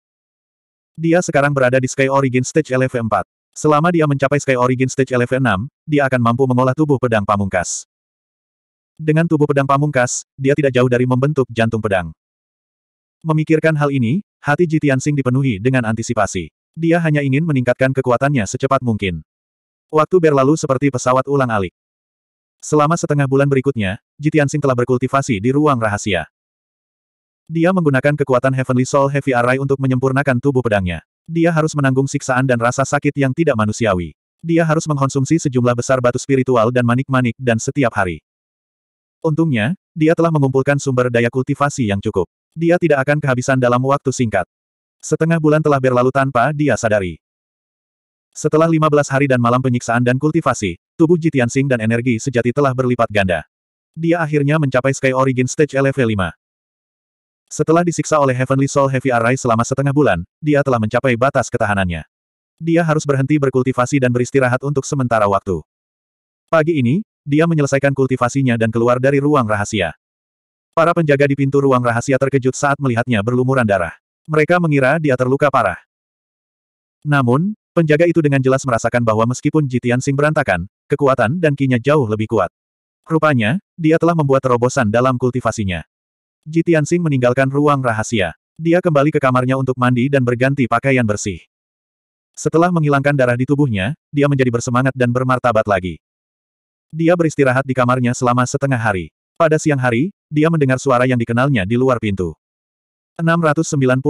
S1: Dia sekarang berada di Sky Origin Stage LV4. Selama dia mencapai Sky Origin Stage LV6, dia akan mampu mengolah tubuh pedang pamungkas. Dengan tubuh pedang pamungkas, dia tidak jauh dari membentuk jantung pedang. Memikirkan hal ini, Hati Ji Tianxing dipenuhi dengan antisipasi. Dia hanya ingin meningkatkan kekuatannya secepat mungkin. Waktu berlalu seperti pesawat ulang-alik. Selama setengah bulan berikutnya, Jitiansing telah berkultivasi di ruang rahasia. Dia menggunakan kekuatan Heavenly Soul Heavy Array untuk menyempurnakan tubuh pedangnya. Dia harus menanggung siksaan dan rasa sakit yang tidak manusiawi. Dia harus mengkonsumsi sejumlah besar batu spiritual dan manik-manik dan setiap hari. Untungnya, dia telah mengumpulkan sumber daya kultivasi yang cukup. Dia tidak akan kehabisan dalam waktu singkat. Setengah bulan telah berlalu tanpa dia sadari. Setelah 15 hari dan malam penyiksaan dan kultivasi, tubuh Jitian Sing dan energi sejati telah berlipat ganda. Dia akhirnya mencapai Sky Origin Stage LV 5. Setelah disiksa oleh Heavenly Soul Heavy Array selama setengah bulan, dia telah mencapai batas ketahanannya. Dia harus berhenti berkultivasi dan beristirahat untuk sementara waktu. Pagi ini, dia menyelesaikan kultivasinya dan keluar dari ruang rahasia. Para penjaga di pintu ruang rahasia terkejut saat melihatnya berlumuran darah. Mereka mengira dia terluka parah. Namun, penjaga itu dengan jelas merasakan bahwa meskipun Jitian Sing berantakan, kekuatan dan kinya jauh lebih kuat. Rupanya, dia telah membuat terobosan dalam kultivasinya. Jitian Sing meninggalkan ruang rahasia. Dia kembali ke kamarnya untuk mandi dan berganti pakaian bersih. Setelah menghilangkan darah di tubuhnya, dia menjadi bersemangat dan bermartabat lagi. Dia beristirahat di kamarnya selama setengah hari. Pada siang hari, dia mendengar suara yang dikenalnya di luar pintu. 695.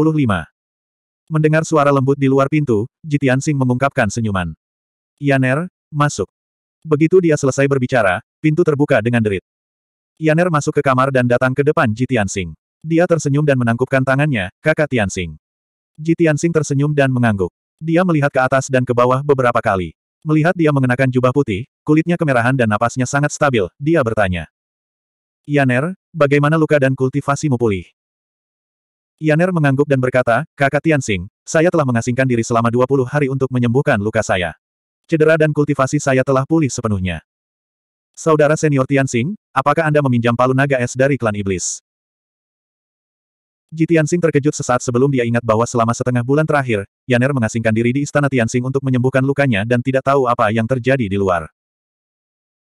S1: Mendengar suara lembut di luar pintu, Jitian Sing mengungkapkan senyuman. Yaner, masuk. Begitu dia selesai berbicara, pintu terbuka dengan derit. Yaner masuk ke kamar dan datang ke depan Jitian Sing. Dia tersenyum dan menangkupkan tangannya, kakak Tian Sing. Jitian Sing tersenyum dan mengangguk. Dia melihat ke atas dan ke bawah beberapa kali. Melihat dia mengenakan jubah putih, kulitnya kemerahan dan napasnya sangat stabil, dia bertanya. Yaner, bagaimana luka dan kultivasimu pulih? Yaner mengangguk dan berkata, Kakak Tianxing, saya telah mengasingkan diri selama 20 hari untuk menyembuhkan luka saya. Cedera dan kultivasi saya telah pulih sepenuhnya. Saudara senior Tianxing, apakah Anda meminjam palu naga es dari klan iblis? Ji Tianxing terkejut sesaat sebelum dia ingat bahwa selama setengah bulan terakhir, Yaner mengasingkan diri di istana Tianxing untuk menyembuhkan lukanya dan tidak tahu apa yang terjadi di luar.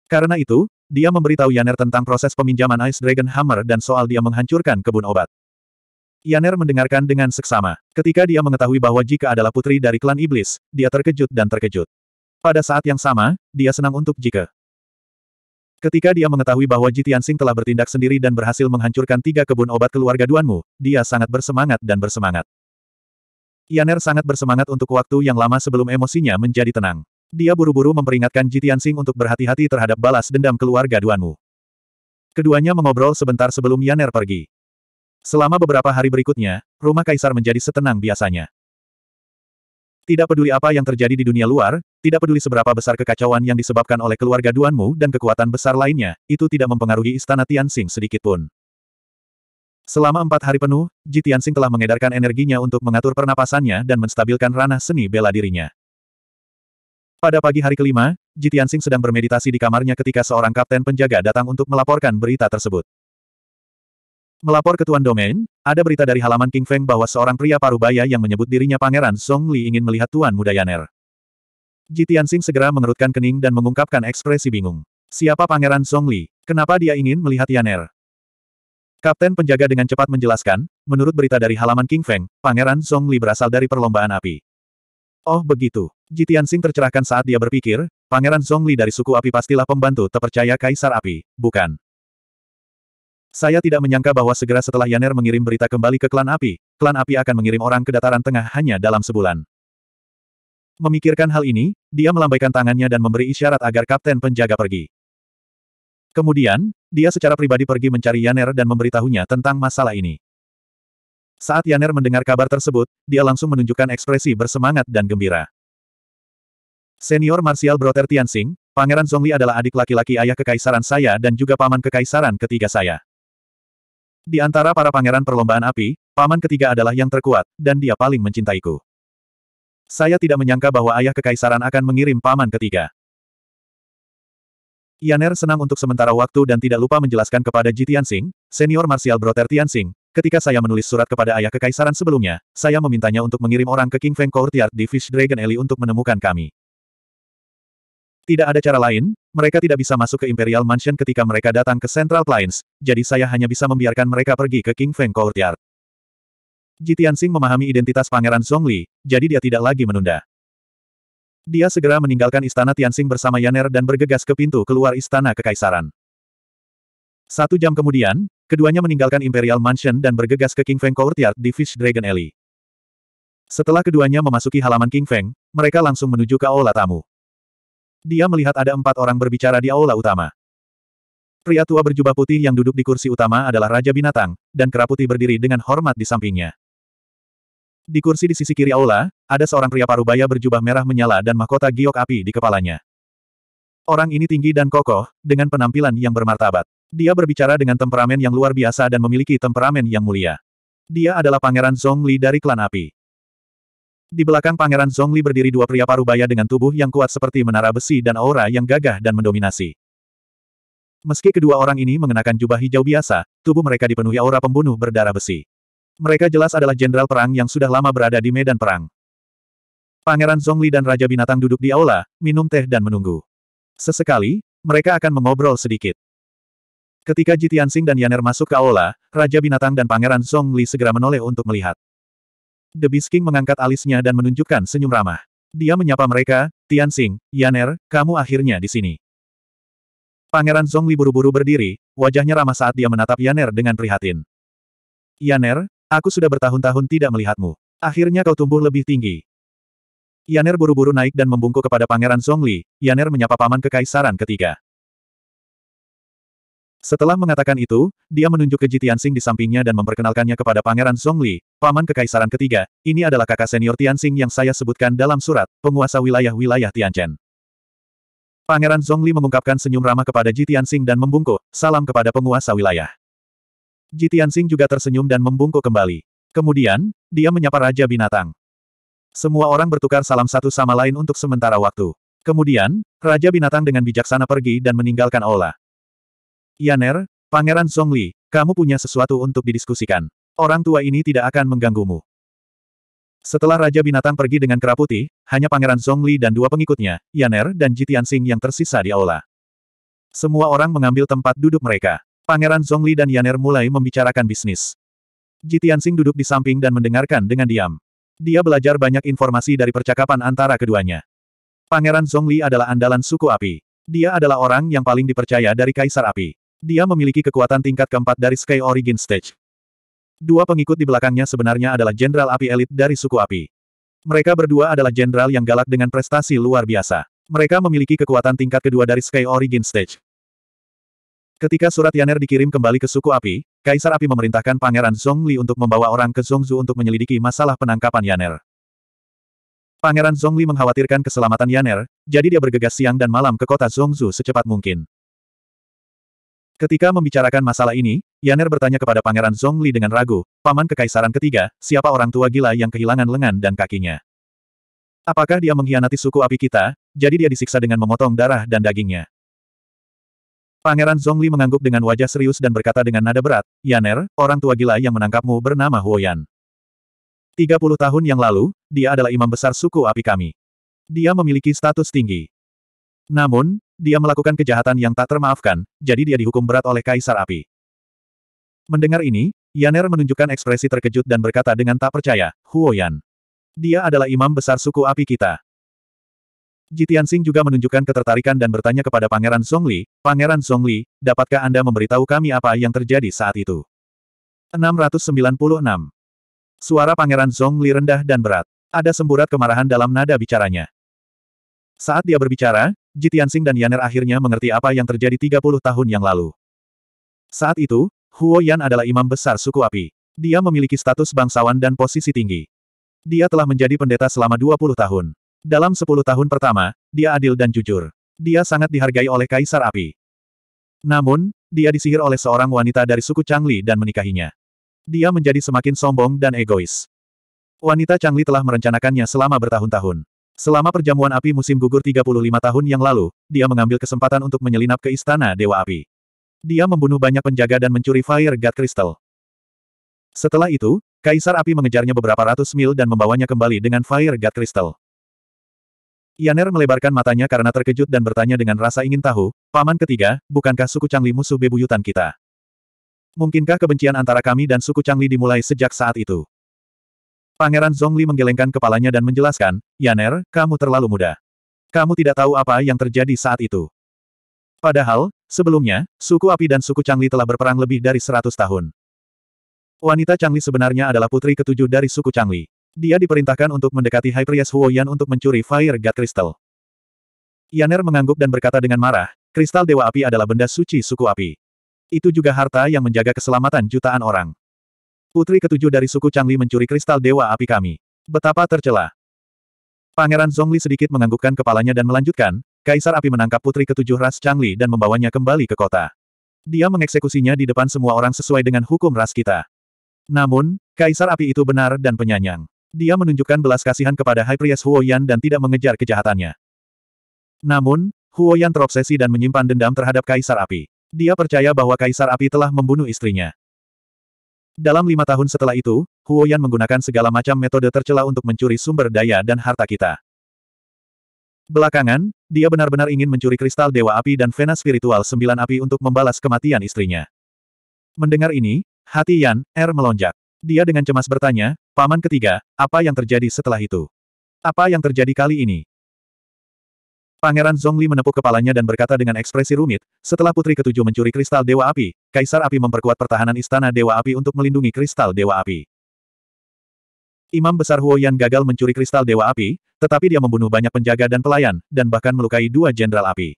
S1: Karena itu, dia memberitahu Yaner tentang proses peminjaman Ice Dragon Hammer dan soal dia menghancurkan kebun obat. Yaner mendengarkan dengan seksama. Ketika dia mengetahui bahwa Jika adalah putri dari klan iblis, dia terkejut dan terkejut. Pada saat yang sama, dia senang untuk Jika. Ketika dia mengetahui bahwa Jitiansing telah bertindak sendiri dan berhasil menghancurkan tiga kebun obat keluarga Duanmu, dia sangat bersemangat dan bersemangat. Yaner sangat bersemangat untuk waktu yang lama sebelum emosinya menjadi tenang. Dia buru-buru memperingatkan Jitian Sing untuk berhati-hati terhadap balas dendam keluarga Duanmu. Keduanya mengobrol sebentar sebelum Yaner pergi. Selama beberapa hari berikutnya, rumah kaisar menjadi setenang biasanya. Tidak peduli apa yang terjadi di dunia luar, tidak peduli seberapa besar kekacauan yang disebabkan oleh keluarga Duanmu dan kekuatan besar lainnya, itu tidak mempengaruhi istana Tianxing sedikitpun. Selama empat hari penuh, Ji Xing telah mengedarkan energinya untuk mengatur pernapasannya dan menstabilkan ranah seni bela dirinya. Pada pagi hari kelima, Jitiansing sedang bermeditasi di kamarnya ketika seorang kapten penjaga datang untuk melaporkan berita tersebut. Melapor ke Tuan Domain, ada berita dari halaman King Feng bahwa seorang pria parubaya yang menyebut dirinya Pangeran Song Li ingin melihat Tuan Muda Yaner. Jitiansing segera mengerutkan kening dan mengungkapkan ekspresi bingung. Siapa Pangeran Song Li? Kenapa dia ingin melihat Yaner? Kapten penjaga dengan cepat menjelaskan, menurut berita dari halaman King Feng, Pangeran Song Li berasal dari perlombaan api. Oh begitu. Jitian Sing tercerahkan saat dia berpikir, Pangeran Zhongli dari suku api pastilah pembantu terpercaya Kaisar Api, bukan? Saya tidak menyangka bahwa segera setelah Yaner mengirim berita kembali ke klan api, klan api akan mengirim orang ke dataran tengah hanya dalam sebulan. Memikirkan hal ini, dia melambaikan tangannya dan memberi isyarat agar kapten penjaga pergi. Kemudian, dia secara pribadi pergi mencari Yaner dan memberitahunya tentang masalah ini. Saat Yaner mendengar kabar tersebut, dia langsung menunjukkan ekspresi bersemangat dan gembira. Senior Martial Brother Tianxing, Pangeran Zhongli adalah adik laki-laki ayah kekaisaran saya dan juga paman kekaisaran ketiga saya. Di antara para pangeran perlombaan api, paman ketiga adalah yang terkuat, dan dia paling mencintaiku. Saya tidak menyangka bahwa ayah kekaisaran akan mengirim paman ketiga. Yaner senang untuk sementara waktu dan tidak lupa menjelaskan kepada Ji Tianxing, senior Martial Brother Tianxing, Ketika saya menulis surat kepada ayah kekaisaran sebelumnya, saya memintanya untuk mengirim orang ke King Feng Courtyard di Fish Dragon Alley untuk menemukan kami. Tidak ada cara lain, mereka tidak bisa masuk ke Imperial Mansion ketika mereka datang ke Central Plains, jadi saya hanya bisa membiarkan mereka pergi ke King Feng Courtyard. Tianxing memahami identitas Pangeran Zhongli, jadi dia tidak lagi menunda. Dia segera meninggalkan istana Tianxing bersama Yaner dan bergegas ke pintu keluar istana kekaisaran. Satu jam kemudian, Keduanya meninggalkan Imperial Mansion dan bergegas ke King Feng Courtyard di Fish Dragon Alley. Setelah keduanya memasuki halaman King Feng, mereka langsung menuju ke aula tamu. Dia melihat ada empat orang berbicara di aula utama. Pria tua berjubah putih yang duduk di kursi utama adalah Raja Binatang, dan kera putih berdiri dengan hormat di sampingnya. Di kursi di sisi kiri aula, ada seorang pria parubaya berjubah merah menyala dan mahkota giok api di kepalanya. Orang ini tinggi dan kokoh, dengan penampilan yang bermartabat. Dia berbicara dengan temperamen yang luar biasa dan memiliki temperamen yang mulia. Dia adalah Pangeran Zhongli dari klan api. Di belakang Pangeran Zhongli berdiri dua pria parubaya dengan tubuh yang kuat seperti menara besi dan aura yang gagah dan mendominasi. Meski kedua orang ini mengenakan jubah hijau biasa, tubuh mereka dipenuhi aura pembunuh berdarah besi. Mereka jelas adalah jenderal perang yang sudah lama berada di medan perang. Pangeran Zhongli dan Raja Binatang duduk di aula, minum teh dan menunggu. Sesekali, mereka akan mengobrol sedikit. Ketika Ji Tianxing dan Yaner masuk ke aula, Raja Binatang dan Pangeran Song Li segera menoleh untuk melihat. The Beast King mengangkat alisnya dan menunjukkan senyum ramah. Dia menyapa mereka, Tianxing, Yaner, kamu akhirnya di sini. Pangeran Zhongli buru-buru berdiri, wajahnya ramah saat dia menatap Yaner dengan prihatin. Yaner, aku sudah bertahun-tahun tidak melihatmu. Akhirnya kau tumbuh lebih tinggi. Yaner buru-buru naik dan membungkuk kepada Pangeran Zhongli, Yaner menyapa paman kekaisaran ketiga. Setelah mengatakan itu, dia menunjuk ke Jitiansing di sampingnya dan memperkenalkannya kepada Pangeran Zhongli, paman kekaisaran ketiga. Ini adalah kakak senior Tianxing yang saya sebutkan dalam surat, penguasa wilayah-wilayah Tianchen. Pangeran Zhongli mengungkapkan senyum ramah kepada Jitiansing dan membungkuk, salam kepada penguasa wilayah. Jitiansing juga tersenyum dan membungkuk kembali. Kemudian, dia menyapa Raja Binatang. Semua orang bertukar salam satu sama lain untuk sementara waktu. Kemudian, Raja Binatang dengan bijaksana pergi dan meninggalkan Ola. Yaner, Pangeran Songli, kamu punya sesuatu untuk didiskusikan. Orang tua ini tidak akan mengganggumu. Setelah Raja Binatang pergi dengan keraputi, hanya Pangeran Zhongli dan dua pengikutnya, Yaner dan Jitian Sing yang tersisa di aula. Semua orang mengambil tempat duduk mereka. Pangeran Zhongli dan Yaner mulai membicarakan bisnis. Jitian Sing duduk di samping dan mendengarkan dengan diam. Dia belajar banyak informasi dari percakapan antara keduanya. Pangeran Zhongli adalah andalan suku api. Dia adalah orang yang paling dipercaya dari Kaisar Api. Dia memiliki kekuatan tingkat keempat dari Sky Origin Stage. Dua pengikut di belakangnya sebenarnya adalah jenderal api elit dari suku api. Mereka berdua adalah jenderal yang galak dengan prestasi luar biasa. Mereka memiliki kekuatan tingkat kedua dari Sky Origin Stage. Ketika surat Yaner dikirim kembali ke suku api, Kaisar Api memerintahkan Pangeran Zhongli untuk membawa orang ke Zhongzu untuk menyelidiki masalah penangkapan Yaner. Pangeran Zhongli mengkhawatirkan keselamatan Yaner, jadi dia bergegas siang dan malam ke kota Zhongzu secepat mungkin. Ketika membicarakan masalah ini, Yaner bertanya kepada Pangeran Zhongli dengan ragu, paman kekaisaran ketiga, siapa orang tua gila yang kehilangan lengan dan kakinya? Apakah dia mengkhianati suku api kita, jadi dia disiksa dengan memotong darah dan dagingnya? Pangeran Zhongli mengangguk dengan wajah serius dan berkata dengan nada berat, Yaner, orang tua gila yang menangkapmu bernama Huoyan. 30 tahun yang lalu, dia adalah imam besar suku api kami. Dia memiliki status tinggi. Namun, dia melakukan kejahatan yang tak termaafkan, jadi dia dihukum berat oleh Kaisar Api. Mendengar ini, Yaner menunjukkan ekspresi terkejut dan berkata dengan tak percaya, Huo Yan. Dia adalah imam besar suku api kita. Jitian Sing juga menunjukkan ketertarikan dan bertanya kepada Pangeran Songli, Pangeran Songli, dapatkah Anda memberitahu kami apa yang terjadi saat itu? 696. Suara Pangeran Songli rendah dan berat. Ada semburat kemarahan dalam nada bicaranya. Saat dia berbicara, Jitian Sing dan Yaner akhirnya mengerti apa yang terjadi 30 tahun yang lalu. Saat itu, Huo Yan adalah imam besar suku api. Dia memiliki status bangsawan dan posisi tinggi. Dia telah menjadi pendeta selama 20 tahun. Dalam 10 tahun pertama, dia adil dan jujur. Dia sangat dihargai oleh Kaisar Api. Namun, dia disihir oleh seorang wanita dari suku Changli dan menikahinya. Dia menjadi semakin sombong dan egois. Wanita Changli telah merencanakannya selama bertahun-tahun. Selama perjamuan api musim gugur 35 tahun yang lalu, dia mengambil kesempatan untuk menyelinap ke istana Dewa Api. Dia membunuh banyak penjaga dan mencuri Fire God Crystal. Setelah itu, Kaisar Api mengejarnya beberapa ratus mil dan membawanya kembali dengan Fire God Crystal. Yaner melebarkan matanya karena terkejut dan bertanya dengan rasa ingin tahu, Paman ketiga, bukankah suku Changli musuh bebuyutan kita? Mungkinkah kebencian antara kami dan suku Changli dimulai sejak saat itu? Pangeran Zhongli menggelengkan kepalanya dan menjelaskan, Yaner, kamu terlalu muda. Kamu tidak tahu apa yang terjadi saat itu. Padahal, sebelumnya, suku api dan suku Changli telah berperang lebih dari seratus tahun. Wanita Changli sebenarnya adalah putri ketujuh dari suku Changli. Dia diperintahkan untuk mendekati High Priest Huoyan untuk mencuri Fire God Crystal. Yaner mengangguk dan berkata dengan marah, kristal Dewa Api adalah benda suci suku api. Itu juga harta yang menjaga keselamatan jutaan orang. Putri ketujuh dari suku Changli mencuri kristal Dewa Api kami. Betapa tercela. Pangeran Zhongli sedikit menganggukkan kepalanya dan melanjutkan, Kaisar Api menangkap putri ketujuh ras Changli dan membawanya kembali ke kota. Dia mengeksekusinya di depan semua orang sesuai dengan hukum ras kita. Namun, Kaisar Api itu benar dan penyanyang. Dia menunjukkan belas kasihan kepada High Priest Huoyan dan tidak mengejar kejahatannya. Namun, Huoyan terobsesi dan menyimpan dendam terhadap Kaisar Api. Dia percaya bahwa Kaisar Api telah membunuh istrinya. Dalam lima tahun setelah itu, Huo Yan menggunakan segala macam metode tercela untuk mencuri sumber daya dan harta kita. Belakangan, dia benar-benar ingin mencuri kristal Dewa Api dan Vena Spiritual Sembilan Api untuk membalas kematian istrinya. Mendengar ini, hati Yan, Er melonjak. Dia dengan cemas bertanya, Paman ketiga, apa yang terjadi setelah itu? Apa yang terjadi kali ini? Pangeran Zhongli menepuk kepalanya dan berkata dengan ekspresi rumit, setelah putri ketujuh mencuri kristal Dewa Api, Kaisar Api memperkuat pertahanan istana Dewa Api untuk melindungi kristal Dewa Api. Imam Besar Huoyan gagal mencuri kristal Dewa Api, tetapi dia membunuh banyak penjaga dan pelayan, dan bahkan melukai dua jenderal api.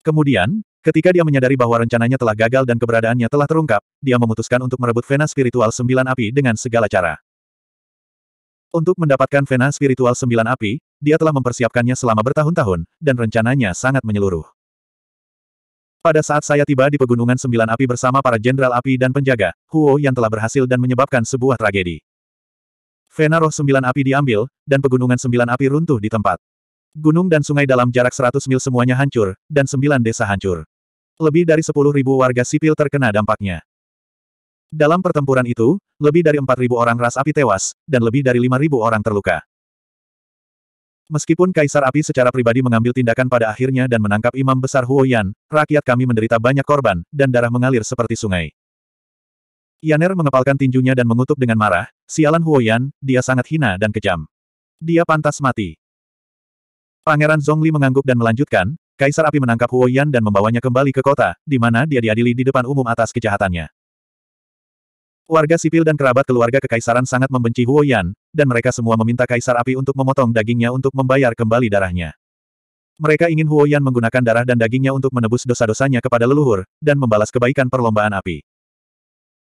S1: Kemudian, ketika dia menyadari bahwa rencananya telah gagal dan keberadaannya telah terungkap, dia memutuskan untuk merebut vena spiritual sembilan api dengan segala cara. Untuk mendapatkan Vena Spiritual Sembilan Api, dia telah mempersiapkannya selama bertahun-tahun, dan rencananya sangat menyeluruh. Pada saat saya tiba di Pegunungan Sembilan Api bersama para Jenderal Api dan penjaga, Huo yang telah berhasil dan menyebabkan sebuah tragedi. Vena roh Sembilan Api diambil, dan Pegunungan Sembilan Api runtuh di tempat. Gunung dan sungai dalam jarak seratus mil semuanya hancur, dan sembilan desa hancur. Lebih dari 10.000 warga sipil terkena dampaknya. Dalam pertempuran itu, lebih dari 4.000 orang ras api tewas, dan lebih dari 5.000 orang terluka. Meskipun Kaisar Api secara pribadi mengambil tindakan pada akhirnya dan menangkap Imam Besar Huoyan, rakyat kami menderita banyak korban, dan darah mengalir seperti sungai. Yaner mengepalkan tinjunya dan mengutuk dengan marah, sialan Huoyan, dia sangat hina dan kejam. Dia pantas mati. Pangeran Zhongli mengangguk dan melanjutkan, Kaisar Api menangkap Huoyan dan membawanya kembali ke kota, di mana dia diadili di depan umum atas kejahatannya. Warga sipil dan kerabat keluarga kekaisaran sangat membenci Huo Yan, dan mereka semua meminta Kaisar Api untuk memotong dagingnya untuk membayar kembali darahnya. Mereka ingin Huo Yan menggunakan darah dan dagingnya untuk menebus dosa-dosanya kepada leluhur, dan membalas kebaikan perlombaan api.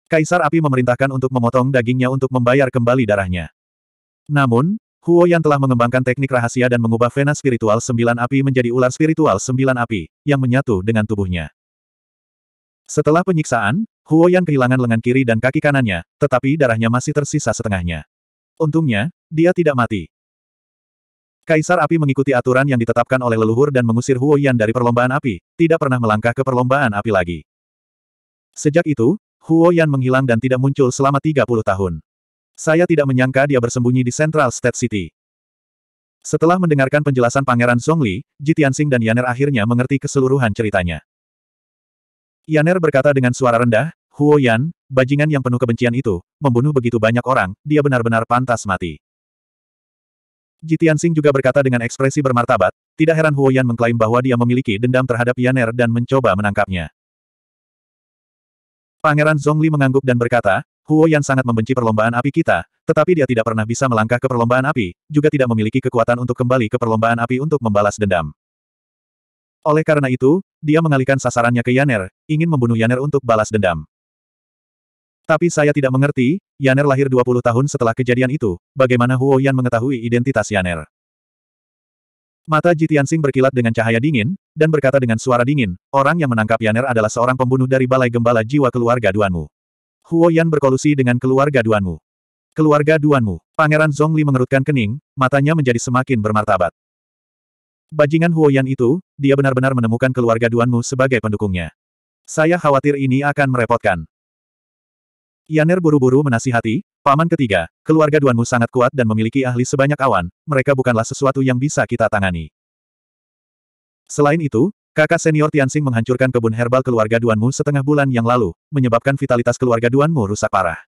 S1: Kaisar Api memerintahkan untuk memotong dagingnya untuk membayar kembali darahnya. Namun, Huo Yan telah mengembangkan teknik rahasia dan mengubah vena spiritual sembilan api menjadi ular spiritual sembilan api, yang menyatu dengan tubuhnya. Setelah penyiksaan, Huoyan kehilangan lengan kiri dan kaki kanannya, tetapi darahnya masih tersisa setengahnya. Untungnya, dia tidak mati. Kaisar api mengikuti aturan yang ditetapkan oleh leluhur dan mengusir Huoyan dari perlombaan api, tidak pernah melangkah ke perlombaan api lagi. Sejak itu, Huoyan menghilang dan tidak muncul selama 30 tahun. Saya tidak menyangka dia bersembunyi di Central State City. Setelah mendengarkan penjelasan Pangeran Jitian Jitiansing dan Yaner akhirnya mengerti keseluruhan ceritanya. Yaner berkata dengan suara rendah, Huo Yan, bajingan yang penuh kebencian itu, membunuh begitu banyak orang, dia benar-benar pantas mati. Jitian Sing juga berkata dengan ekspresi bermartabat, tidak heran Huo Yan mengklaim bahwa dia memiliki dendam terhadap Yaner dan mencoba menangkapnya. Pangeran Zhongli mengangguk dan berkata, Huo Yan sangat membenci perlombaan api kita, tetapi dia tidak pernah bisa melangkah ke perlombaan api, juga tidak memiliki kekuatan untuk kembali ke perlombaan api untuk membalas dendam. Oleh karena itu, dia mengalihkan sasarannya ke Yaner, ingin membunuh Yaner untuk balas dendam. Tapi saya tidak mengerti, Yaner lahir 20 tahun setelah kejadian itu, bagaimana Huo Yan mengetahui identitas Yaner. Mata Jitiansing berkilat dengan cahaya dingin, dan berkata dengan suara dingin, orang yang menangkap Yaner adalah seorang pembunuh dari Balai Gembala Jiwa Keluarga Duanmu. Huo Yan berkolusi dengan keluarga Duanmu. Keluarga Duanmu, Pangeran Zhongli mengerutkan kening, matanya menjadi semakin bermartabat. Bajingan Huoyan itu, dia benar-benar menemukan keluarga Duanmu sebagai pendukungnya. Saya khawatir ini akan merepotkan. Yaner buru-buru menasihati, Paman ketiga, keluarga Duanmu sangat kuat dan memiliki ahli sebanyak awan, mereka bukanlah sesuatu yang bisa kita tangani. Selain itu, kakak senior Tianxing menghancurkan kebun herbal keluarga Duanmu setengah bulan yang lalu, menyebabkan vitalitas keluarga Duanmu rusak parah.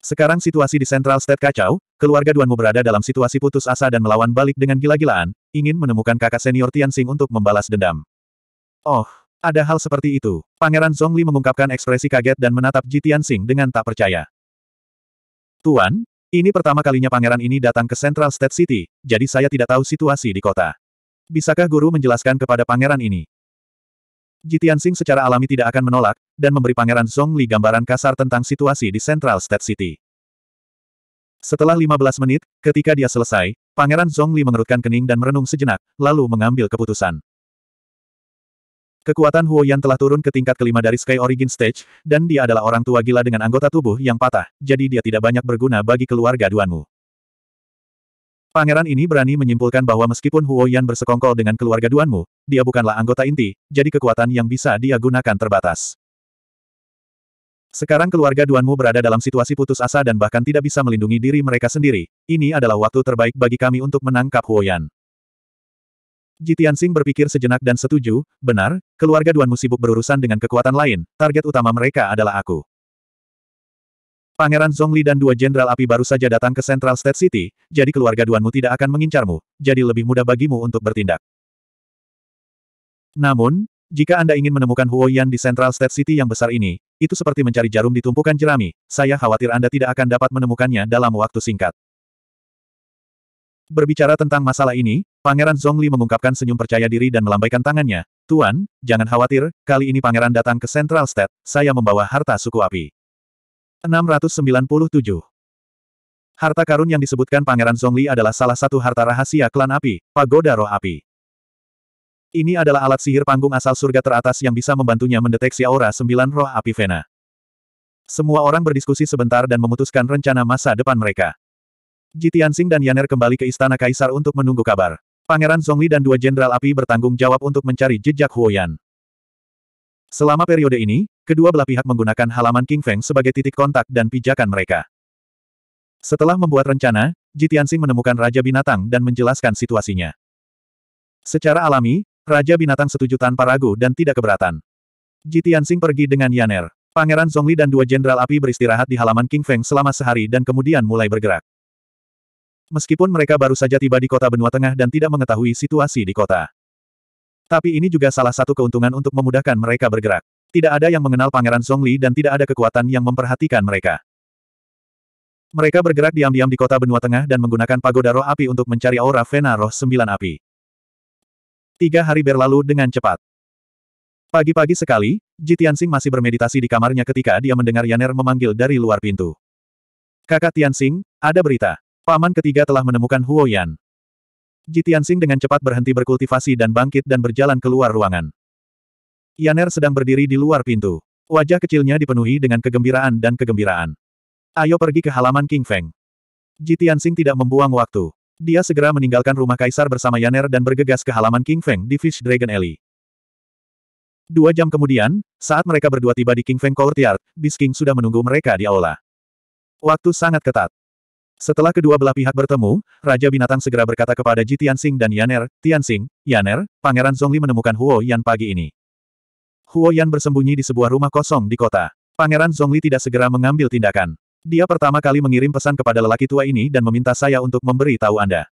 S1: Sekarang situasi di Central State kacau, keluarga Duanmu berada dalam situasi putus asa dan melawan balik dengan gila-gilaan, ingin menemukan kakak senior Tianxing untuk membalas dendam. Oh, ada hal seperti itu. Pangeran Zhongli mengungkapkan ekspresi kaget dan menatap Ji Xing dengan tak percaya. Tuan, ini pertama kalinya pangeran ini datang ke Central State City, jadi saya tidak tahu situasi di kota. Bisakah guru menjelaskan kepada pangeran ini? Jitian Sing secara alami tidak akan menolak, dan memberi Pangeran Li gambaran kasar tentang situasi di Central State City. Setelah 15 menit, ketika dia selesai, Pangeran Li mengerutkan kening dan merenung sejenak, lalu mengambil keputusan. Kekuatan Huo Yan telah turun ke tingkat kelima dari Sky Origin Stage, dan dia adalah orang tua gila dengan anggota tubuh yang patah, jadi dia tidak banyak berguna bagi keluarga Duanmu. Pangeran ini berani menyimpulkan bahwa meskipun Huo Yan bersekongkol dengan keluarga Duanmu, dia bukanlah anggota inti, jadi kekuatan yang bisa dia gunakan terbatas. Sekarang keluarga Duanmu berada dalam situasi putus asa dan bahkan tidak bisa melindungi diri mereka sendiri. Ini adalah waktu terbaik bagi kami untuk menangkap Huo Yan. Jitian Sing berpikir sejenak dan setuju, benar, keluarga Duanmu sibuk berurusan dengan kekuatan lain, target utama mereka adalah aku. Pangeran Zhongli dan dua jenderal api baru saja datang ke Central State City, jadi keluarga Duanmu tidak akan mengincarmu, jadi lebih mudah bagimu untuk bertindak. Namun, jika Anda ingin menemukan Huoyan di Central State City yang besar ini, itu seperti mencari jarum di tumpukan jerami, saya khawatir Anda tidak akan dapat menemukannya dalam waktu singkat. Berbicara tentang masalah ini, Pangeran Zhongli mengungkapkan senyum percaya diri dan melambaikan tangannya. Tuan, jangan khawatir, kali ini Pangeran datang ke Central State, saya membawa harta suku api. 697. Harta karun yang disebutkan Pangeran Zhongli adalah salah satu harta rahasia klan api, Pagoda Roh Api. Ini adalah alat sihir panggung asal surga teratas yang bisa membantunya mendeteksi aura sembilan roh api Vena. Semua orang berdiskusi sebentar dan memutuskan rencana masa depan mereka. Jitiansing dan Yaner kembali ke Istana Kaisar untuk menunggu kabar. Pangeran Zhongli dan dua jenderal api bertanggung jawab untuk mencari jejak Huoyan. Selama periode ini, Kedua belah pihak menggunakan halaman King Feng sebagai titik kontak dan pijakan mereka. Setelah membuat rencana, Jitiansing menemukan Raja Binatang dan menjelaskan situasinya. Secara alami, Raja Binatang setuju tanpa ragu dan tidak keberatan. Jitiansing pergi dengan Yaner. Pangeran Zhongli dan dua jenderal api beristirahat di halaman King Feng selama sehari dan kemudian mulai bergerak. Meskipun mereka baru saja tiba di kota benua tengah dan tidak mengetahui situasi di kota. Tapi ini juga salah satu keuntungan untuk memudahkan mereka bergerak. Tidak ada yang mengenal Pangeran Songli dan tidak ada kekuatan yang memperhatikan mereka. Mereka bergerak diam-diam di kota benua tengah dan menggunakan pagoda roh api untuk mencari aura Vena roh sembilan api. Tiga hari berlalu dengan cepat. Pagi-pagi sekali, Jitiansing masih bermeditasi di kamarnya ketika dia mendengar Yaner memanggil dari luar pintu. Kakak Tianxing, ada berita. Paman ketiga telah menemukan Huo Yan. Jitiansing dengan cepat berhenti berkultivasi dan bangkit dan berjalan keluar ruangan. Yaner sedang berdiri di luar pintu. Wajah kecilnya dipenuhi dengan kegembiraan dan kegembiraan. Ayo pergi ke halaman King Feng. Ji Tianxing tidak membuang waktu. Dia segera meninggalkan rumah kaisar bersama Yaner dan bergegas ke halaman King Feng di Fish Dragon Alley. Dua jam kemudian, saat mereka berdua tiba di King Feng Courtyard, King sudah menunggu mereka di aula. Waktu sangat ketat. Setelah kedua belah pihak bertemu, Raja Binatang segera berkata kepada Ji Tianxing dan Yaner, Tianxing, Yaner, Pangeran Zhongli menemukan Huo Yan pagi ini. Huoyan bersembunyi di sebuah rumah kosong di kota. Pangeran Zhongli tidak segera mengambil tindakan. Dia pertama kali mengirim pesan kepada lelaki tua ini dan meminta saya untuk memberi tahu Anda.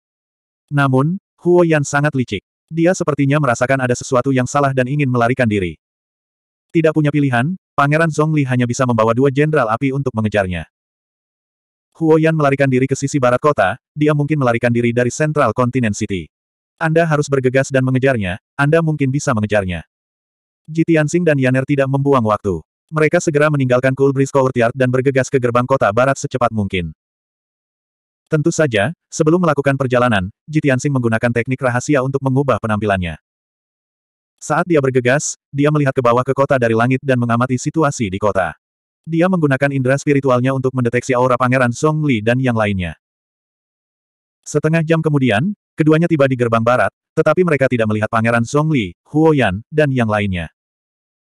S1: Namun, Huoyan sangat licik. Dia sepertinya merasakan ada sesuatu yang salah dan ingin melarikan diri. Tidak punya pilihan, Pangeran Zhongli hanya bisa membawa dua jenderal api untuk mengejarnya. Huoyan melarikan diri ke sisi barat kota, dia mungkin melarikan diri dari Central Continent City. Anda harus bergegas dan mengejarnya, Anda mungkin bisa mengejarnya. Ji Tianxing dan Yaner tidak membuang waktu. Mereka segera meninggalkan Coolbreeze Courtyard dan bergegas ke gerbang kota barat secepat mungkin. Tentu saja, sebelum melakukan perjalanan, Ji Tianxing menggunakan teknik rahasia untuk mengubah penampilannya. Saat dia bergegas, dia melihat ke bawah ke kota dari langit dan mengamati situasi di kota. Dia menggunakan indera spiritualnya untuk mendeteksi aura Pangeran Song Li dan yang lainnya. Setengah jam kemudian, keduanya tiba di gerbang barat, tetapi mereka tidak melihat Pangeran Zhongli, Huoyan, dan yang lainnya.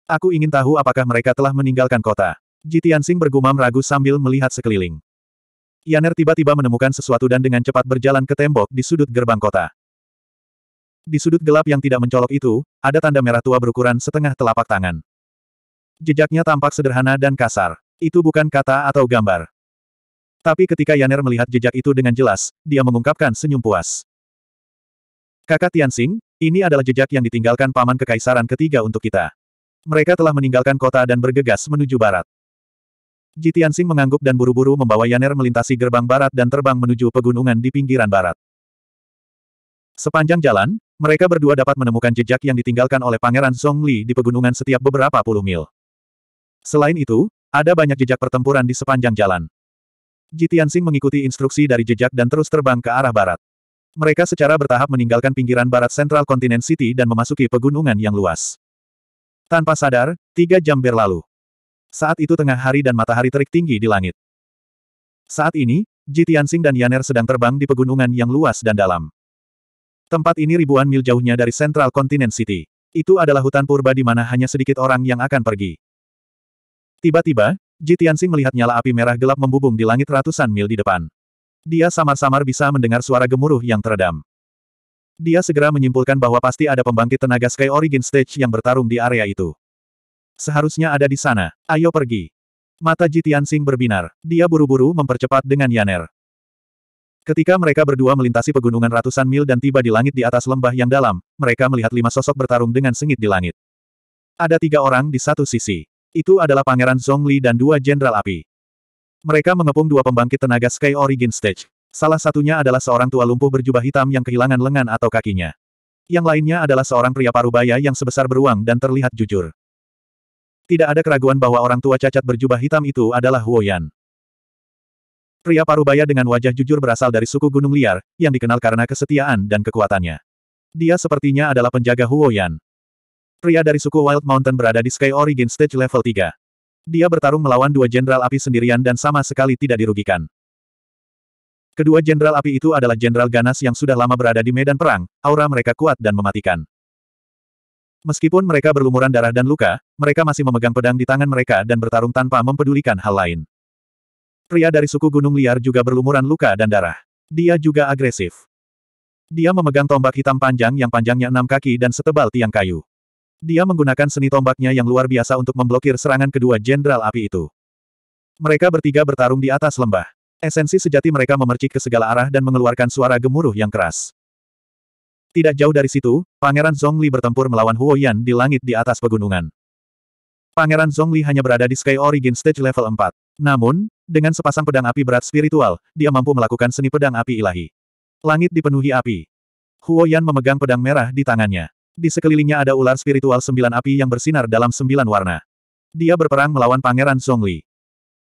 S1: Aku ingin tahu apakah mereka telah meninggalkan kota. Jitiansing bergumam ragu sambil melihat sekeliling. Yaner tiba-tiba menemukan sesuatu dan dengan cepat berjalan ke tembok di sudut gerbang kota. Di sudut gelap yang tidak mencolok itu, ada tanda merah tua berukuran setengah telapak tangan. Jejaknya tampak sederhana dan kasar. Itu bukan kata atau gambar. Tapi ketika Yaner melihat jejak itu dengan jelas, dia mengungkapkan senyum puas. Kakak Tianxing, ini adalah jejak yang ditinggalkan paman kekaisaran ketiga untuk kita. Mereka telah meninggalkan kota dan bergegas menuju barat. Ji Tianxing mengangguk dan buru-buru membawa Yaner melintasi gerbang barat dan terbang menuju pegunungan di pinggiran barat. Sepanjang jalan, mereka berdua dapat menemukan jejak yang ditinggalkan oleh Pangeran Song Li di pegunungan setiap beberapa puluh mil. Selain itu, ada banyak jejak pertempuran di sepanjang jalan. Ji Tianxing mengikuti instruksi dari jejak dan terus terbang ke arah barat. Mereka secara bertahap meninggalkan pinggiran barat Central Continent City dan memasuki pegunungan yang luas. Tanpa sadar, tiga jam berlalu. Saat itu tengah hari dan matahari terik tinggi di langit. Saat ini, Ji dan Yaner sedang terbang di pegunungan yang luas dan dalam. Tempat ini ribuan mil jauhnya dari Central Continent City. Itu adalah hutan purba di mana hanya sedikit orang yang akan pergi. Tiba-tiba, Ji melihat nyala api merah gelap membubung di langit ratusan mil di depan. Dia samar-samar bisa mendengar suara gemuruh yang teredam. Dia segera menyimpulkan bahwa pasti ada pembangkit tenaga Sky Origin Stage yang bertarung di area itu. Seharusnya ada di sana. Ayo pergi. Mata Jitian Sing berbinar. Dia buru-buru mempercepat dengan Yaner. Ketika mereka berdua melintasi pegunungan ratusan mil dan tiba di langit di atas lembah yang dalam, mereka melihat lima sosok bertarung dengan sengit di langit. Ada tiga orang di satu sisi. Itu adalah Pangeran Zhongli dan dua Jenderal Api. Mereka mengepung dua pembangkit tenaga Sky Origin Stage. Salah satunya adalah seorang tua lumpuh berjubah hitam yang kehilangan lengan atau kakinya. Yang lainnya adalah seorang pria parubaya yang sebesar beruang dan terlihat jujur. Tidak ada keraguan bahwa orang tua cacat berjubah hitam itu adalah Huoyan. Pria parubaya dengan wajah jujur berasal dari suku Gunung Liar, yang dikenal karena kesetiaan dan kekuatannya. Dia sepertinya adalah penjaga Huoyan. Pria dari suku Wild Mountain berada di Sky Origin Stage level 3. Dia bertarung melawan dua jenderal api sendirian dan sama sekali tidak dirugikan. Kedua jenderal api itu adalah jenderal ganas yang sudah lama berada di medan perang, aura mereka kuat dan mematikan. Meskipun mereka berlumuran darah dan luka, mereka masih memegang pedang di tangan mereka dan bertarung tanpa mempedulikan hal lain. Pria dari suku Gunung Liar juga berlumuran luka dan darah. Dia juga agresif. Dia memegang tombak hitam panjang yang panjangnya enam kaki dan setebal tiang kayu. Dia menggunakan seni tombaknya yang luar biasa untuk memblokir serangan kedua Jenderal Api itu. Mereka bertiga bertarung di atas lembah. Esensi sejati mereka memercik ke segala arah dan mengeluarkan suara gemuruh yang keras. Tidak jauh dari situ, Pangeran Zhongli bertempur melawan Huo Yan di langit di atas pegunungan. Pangeran Zhongli hanya berada di Sky Origin Stage level 4. Namun, dengan sepasang pedang api berat spiritual, dia mampu melakukan seni pedang api ilahi. Langit dipenuhi api. Huo Yan memegang pedang merah di tangannya. Di sekelilingnya ada ular spiritual sembilan api yang bersinar dalam sembilan warna. Dia berperang melawan Pangeran Songli.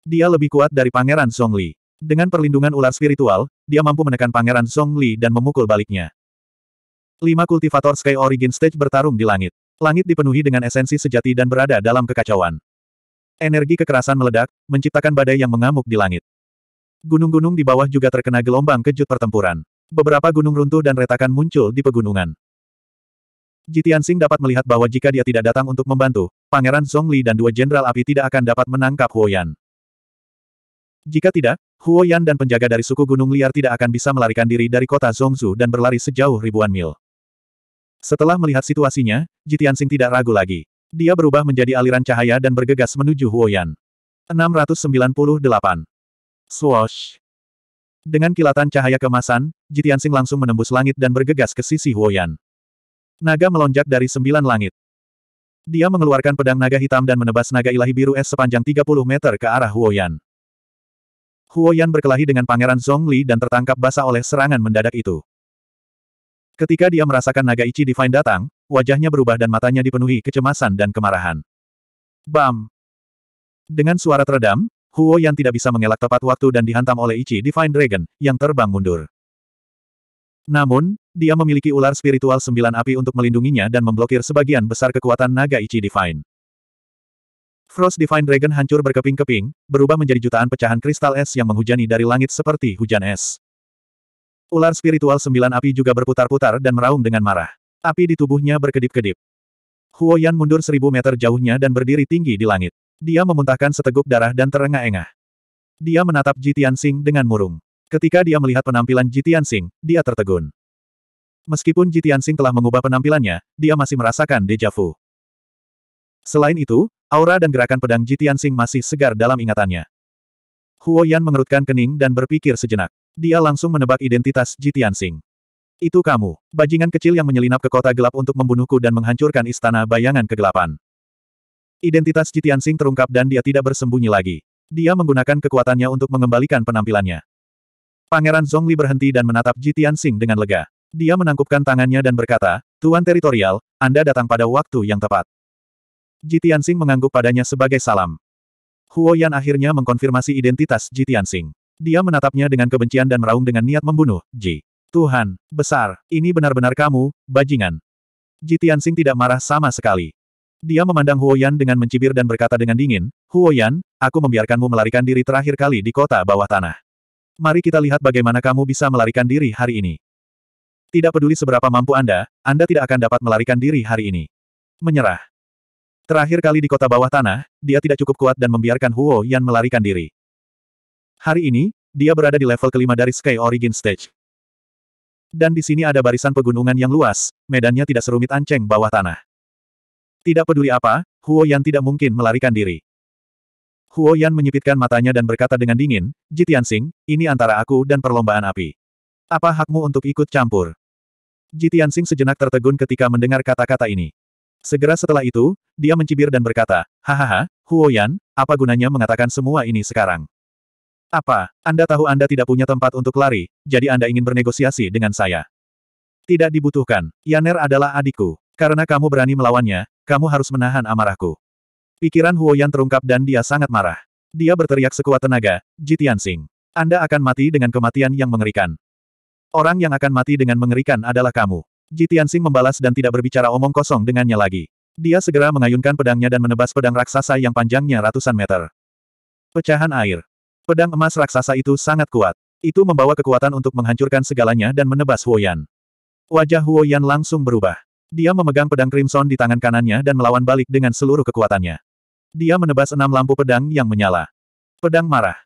S1: Dia lebih kuat dari Pangeran Songli. Dengan perlindungan ular spiritual, dia mampu menekan Pangeran Songli dan memukul baliknya. Lima kultivator Sky Origin Stage bertarung di langit. Langit dipenuhi dengan esensi sejati dan berada dalam kekacauan. Energi kekerasan meledak, menciptakan badai yang mengamuk di langit. Gunung-gunung di bawah juga terkena gelombang kejut pertempuran. Beberapa gunung runtuh dan retakan muncul di pegunungan. Jitiansing dapat melihat bahwa jika dia tidak datang untuk membantu, Pangeran Zhongli dan dua jenderal api tidak akan dapat menangkap Huo Yan. Jika tidak, Huo Yan dan penjaga dari suku gunung liar tidak akan bisa melarikan diri dari kota Zhongzhu dan berlari sejauh ribuan mil. Setelah melihat situasinya, Jitiansing tidak ragu lagi. Dia berubah menjadi aliran cahaya dan bergegas menuju Huo Yan. 698. Swoosh. Dengan kilatan cahaya kemasan, Jitiansing langsung menembus langit dan bergegas ke sisi Huo Yan. Naga melonjak dari sembilan langit. Dia mengeluarkan pedang naga hitam dan menebas naga ilahi biru es sepanjang 30 meter ke arah Huoyan. Huoyan berkelahi dengan Pangeran Zhongli dan tertangkap basah oleh serangan mendadak itu. Ketika dia merasakan naga Ichi Divine datang, wajahnya berubah dan matanya dipenuhi kecemasan dan kemarahan. Bam! Dengan suara teredam, Huo yang tidak bisa mengelak tepat waktu dan dihantam oleh Ichi Divine Dragon, yang terbang mundur. Namun, dia memiliki ular spiritual sembilan api untuk melindunginya dan memblokir sebagian besar kekuatan naga Ichi Divine. Frost Divine Dragon hancur berkeping-keping, berubah menjadi jutaan pecahan kristal es yang menghujani dari langit seperti hujan es. Ular spiritual sembilan api juga berputar-putar dan meraung dengan marah. Api di tubuhnya berkedip-kedip. Huo Yan mundur seribu meter jauhnya dan berdiri tinggi di langit. Dia memuntahkan seteguk darah dan terengah-engah. Dia menatap Ji Tianxing dengan murung. Ketika dia melihat penampilan Jitian Sing, dia tertegun. Meskipun Jitian Sing telah mengubah penampilannya, dia masih merasakan deja vu. Selain itu, aura dan gerakan pedang Jitian Sing masih segar dalam ingatannya. Huo Yan mengerutkan kening dan berpikir sejenak. Dia langsung menebak identitas Jitian Sing. Itu kamu, bajingan kecil yang menyelinap ke kota gelap untuk membunuhku dan menghancurkan istana bayangan kegelapan. Identitas Jitian Sing terungkap dan dia tidak bersembunyi lagi. Dia menggunakan kekuatannya untuk mengembalikan penampilannya. Pangeran Zhongli berhenti dan menatap Ji Tianxing dengan lega. Dia menangkupkan tangannya dan berkata, Tuan Teritorial, Anda datang pada waktu yang tepat. Ji Tianxing mengangguk padanya sebagai salam. Huo Yan akhirnya mengkonfirmasi identitas Ji Tianxing. Dia menatapnya dengan kebencian dan meraung dengan niat membunuh, Ji. Tuhan, besar, ini benar-benar kamu, bajingan. Ji Tianxing tidak marah sama sekali. Dia memandang Huo Yan dengan mencibir dan berkata dengan dingin, Huo Yan, aku membiarkanmu melarikan diri terakhir kali di kota bawah tanah. Mari kita lihat bagaimana kamu bisa melarikan diri hari ini. Tidak peduli seberapa mampu Anda, Anda tidak akan dapat melarikan diri hari ini. Menyerah. Terakhir kali di kota bawah tanah, dia tidak cukup kuat dan membiarkan Huo Yan melarikan diri. Hari ini, dia berada di level kelima dari Sky Origin Stage. Dan di sini ada barisan pegunungan yang luas, medannya tidak serumit anceng bawah tanah. Tidak peduli apa, Huo Yan tidak mungkin melarikan diri. Huo Yan menyipitkan matanya dan berkata dengan dingin, Jitiansing, ini antara aku dan perlombaan api. Apa hakmu untuk ikut campur? Jitiansing sejenak tertegun ketika mendengar kata-kata ini. Segera setelah itu, dia mencibir dan berkata, Hahaha, Huo Yan, apa gunanya mengatakan semua ini sekarang? Apa, Anda tahu Anda tidak punya tempat untuk lari, jadi Anda ingin bernegosiasi dengan saya? Tidak dibutuhkan, Yaner adalah adikku. Karena kamu berani melawannya, kamu harus menahan amarahku. Pikiran Huo Yan terungkap dan dia sangat marah. Dia berteriak sekuat tenaga, Jitian Sing. Anda akan mati dengan kematian yang mengerikan. Orang yang akan mati dengan mengerikan adalah kamu. Jitian Sing membalas dan tidak berbicara omong kosong dengannya lagi. Dia segera mengayunkan pedangnya dan menebas pedang raksasa yang panjangnya ratusan meter. Pecahan air. Pedang emas raksasa itu sangat kuat. Itu membawa kekuatan untuk menghancurkan segalanya dan menebas Huo Yan. Wajah Huo Yan langsung berubah. Dia memegang pedang crimson di tangan kanannya dan melawan balik dengan seluruh kekuatannya. Dia menebas enam lampu pedang yang menyala. Pedang marah.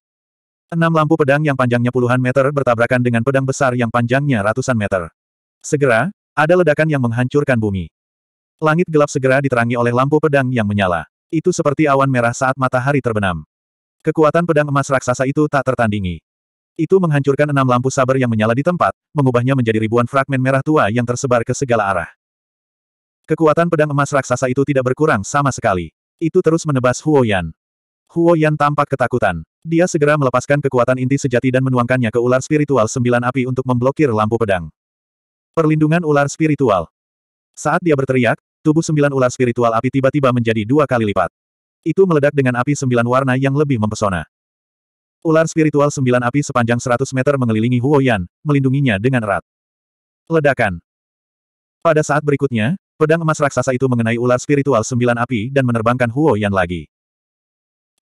S1: Enam lampu pedang yang panjangnya puluhan meter bertabrakan dengan pedang besar yang panjangnya ratusan meter. Segera, ada ledakan yang menghancurkan bumi. Langit gelap segera diterangi oleh lampu pedang yang menyala. Itu seperti awan merah saat matahari terbenam. Kekuatan pedang emas raksasa itu tak tertandingi. Itu menghancurkan enam lampu sabar yang menyala di tempat, mengubahnya menjadi ribuan fragmen merah tua yang tersebar ke segala arah. Kekuatan pedang emas raksasa itu tidak berkurang sama sekali. Itu terus menebas Huo Yan. Huo Yan tampak ketakutan. Dia segera melepaskan kekuatan inti sejati dan menuangkannya ke ular spiritual sembilan api untuk memblokir lampu pedang. Perlindungan ular spiritual. Saat dia berteriak, tubuh sembilan ular spiritual api tiba-tiba menjadi dua kali lipat. Itu meledak dengan api sembilan warna yang lebih mempesona. Ular spiritual sembilan api sepanjang 100 meter mengelilingi Huo Yan, melindunginya dengan erat. Ledakan. Pada saat berikutnya, Pedang emas raksasa itu mengenai ular spiritual sembilan api dan menerbangkan Huo Yan lagi.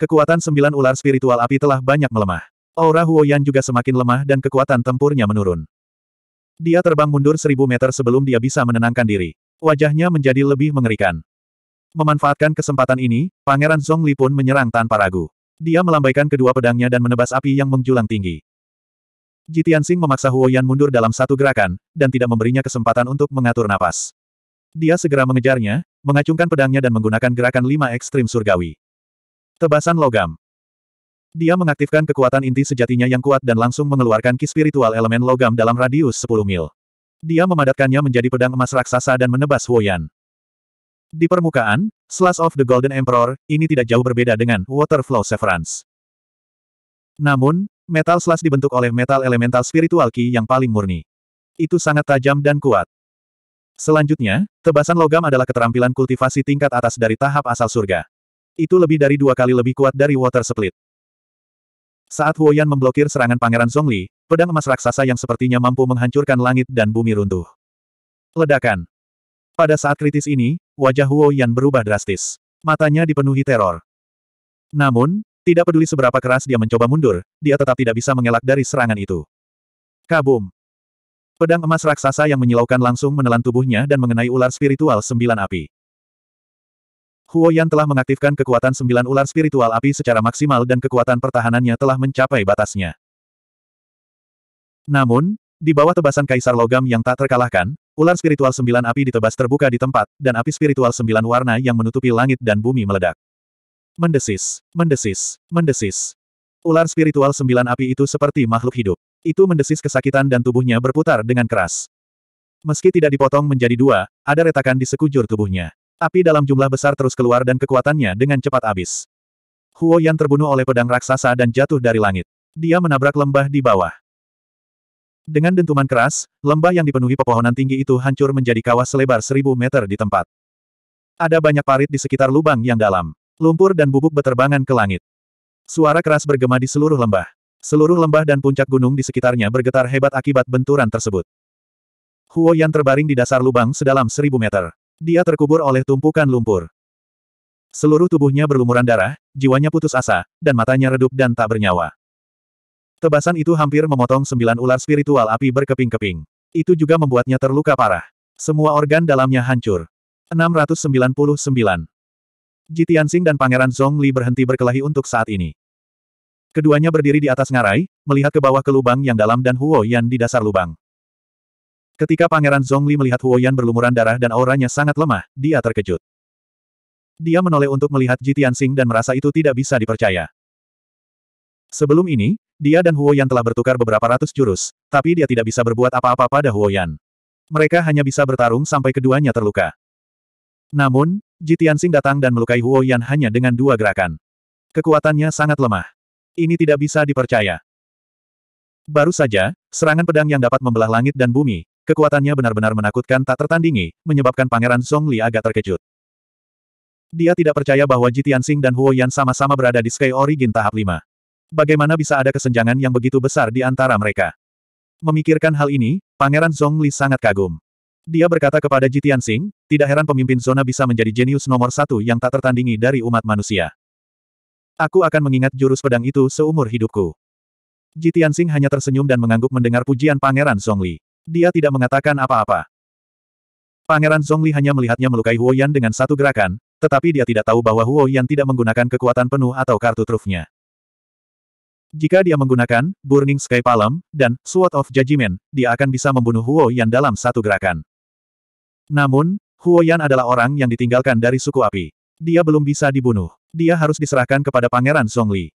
S1: Kekuatan sembilan ular spiritual api telah banyak melemah. Aura Huo Yan juga semakin lemah dan kekuatan tempurnya menurun. Dia terbang mundur seribu meter sebelum dia bisa menenangkan diri. Wajahnya menjadi lebih mengerikan. Memanfaatkan kesempatan ini, Pangeran Zhongli pun menyerang tanpa ragu. Dia melambaikan kedua pedangnya dan menebas api yang menjulang tinggi. Jitian Sing memaksa Huo Yan mundur dalam satu gerakan, dan tidak memberinya kesempatan untuk mengatur napas. Dia segera mengejarnya, mengacungkan pedangnya dan menggunakan gerakan lima ekstrim surgawi. Tebasan logam. Dia mengaktifkan kekuatan inti sejatinya yang kuat dan langsung mengeluarkan ki spiritual elemen logam dalam radius 10 mil. Dia memadatkannya menjadi pedang emas raksasa dan menebas Huoyan. Di permukaan, Slash of the Golden Emperor, ini tidak jauh berbeda dengan Waterflow Severance. Namun, metal slash dibentuk oleh metal elemental spiritual ki yang paling murni. Itu sangat tajam dan kuat. Selanjutnya, tebasan logam adalah keterampilan kultivasi tingkat atas dari tahap asal surga. Itu lebih dari dua kali lebih kuat dari water split. Saat Huoyan memblokir serangan Pangeran Zhongli, pedang emas raksasa yang sepertinya mampu menghancurkan langit dan bumi runtuh. Ledakan. Pada saat kritis ini, wajah Huoyan berubah drastis. Matanya dipenuhi teror. Namun, tidak peduli seberapa keras dia mencoba mundur, dia tetap tidak bisa mengelak dari serangan itu. Kabum. Pedang emas raksasa yang menyilaukan langsung menelan tubuhnya dan mengenai ular spiritual sembilan api. Huo Yan telah mengaktifkan kekuatan sembilan ular spiritual api secara maksimal dan kekuatan pertahanannya telah mencapai batasnya. Namun, di bawah tebasan Kaisar Logam yang tak terkalahkan, ular spiritual sembilan api ditebas terbuka di tempat, dan api spiritual sembilan warna yang menutupi langit dan bumi meledak. Mendesis, mendesis, mendesis. Ular spiritual sembilan api itu seperti makhluk hidup. Itu mendesis kesakitan dan tubuhnya berputar dengan keras. Meski tidak dipotong menjadi dua, ada retakan di sekujur tubuhnya. Api dalam jumlah besar terus keluar dan kekuatannya dengan cepat habis. Huo Yan terbunuh oleh pedang raksasa dan jatuh dari langit. Dia menabrak lembah di bawah. Dengan dentuman keras, lembah yang dipenuhi pepohonan tinggi itu hancur menjadi kawah selebar seribu meter di tempat. Ada banyak parit di sekitar lubang yang dalam. Lumpur dan bubuk beterbangan ke langit. Suara keras bergema di seluruh lembah. Seluruh lembah dan puncak gunung di sekitarnya bergetar hebat akibat benturan tersebut. Huo Yan terbaring di dasar lubang sedalam seribu meter. Dia terkubur oleh tumpukan lumpur. Seluruh tubuhnya berlumuran darah, jiwanya putus asa, dan matanya redup dan tak bernyawa. Tebasan itu hampir memotong sembilan ular spiritual api berkeping-keping. Itu juga membuatnya terluka parah. Semua organ dalamnya hancur. 699 Ji Tianxing dan Pangeran Zhongli berhenti berkelahi untuk saat ini. Keduanya berdiri di atas ngarai, melihat ke bawah ke lubang yang dalam dan Huo Yan di dasar lubang. Ketika Pangeran Zhongli melihat Huo Yan berlumuran darah dan auranya sangat lemah, dia terkejut. Dia menoleh untuk melihat Ji Tianxing dan merasa itu tidak bisa dipercaya. Sebelum ini, dia dan Huo Yan telah bertukar beberapa ratus jurus, tapi dia tidak bisa berbuat apa-apa pada Huo Yan. Mereka hanya bisa bertarung sampai keduanya terluka. Namun, Jitian Sing datang dan melukai Huo Yan hanya dengan dua gerakan. Kekuatannya sangat lemah. Ini tidak bisa dipercaya. Baru saja, serangan pedang yang dapat membelah langit dan bumi, kekuatannya benar-benar menakutkan tak tertandingi, menyebabkan Pangeran Song Li agak terkejut. Dia tidak percaya bahwa Jitian Sing dan Huo Yan sama-sama berada di Sky Origin tahap 5. Bagaimana bisa ada kesenjangan yang begitu besar di antara mereka? Memikirkan hal ini, Pangeran Zhongli sangat kagum. Dia berkata kepada Jitian Sing, tidak heran pemimpin zona bisa menjadi jenius nomor satu yang tak tertandingi dari umat manusia. Aku akan mengingat jurus pedang itu seumur hidupku. Jitian Sing hanya tersenyum dan mengangguk mendengar pujian Pangeran Zhongli. Dia tidak mengatakan apa-apa. Pangeran Zhongli hanya melihatnya melukai Huo Yan dengan satu gerakan, tetapi dia tidak tahu bahwa Huo Yan tidak menggunakan kekuatan penuh atau kartu trufnya. Jika dia menggunakan Burning Sky Palm dan Sword of Judgment, dia akan bisa membunuh Huo Yan dalam satu gerakan. Namun, Huoyan adalah orang yang ditinggalkan dari suku api. Dia belum bisa dibunuh. Dia harus diserahkan kepada Pangeran Songli.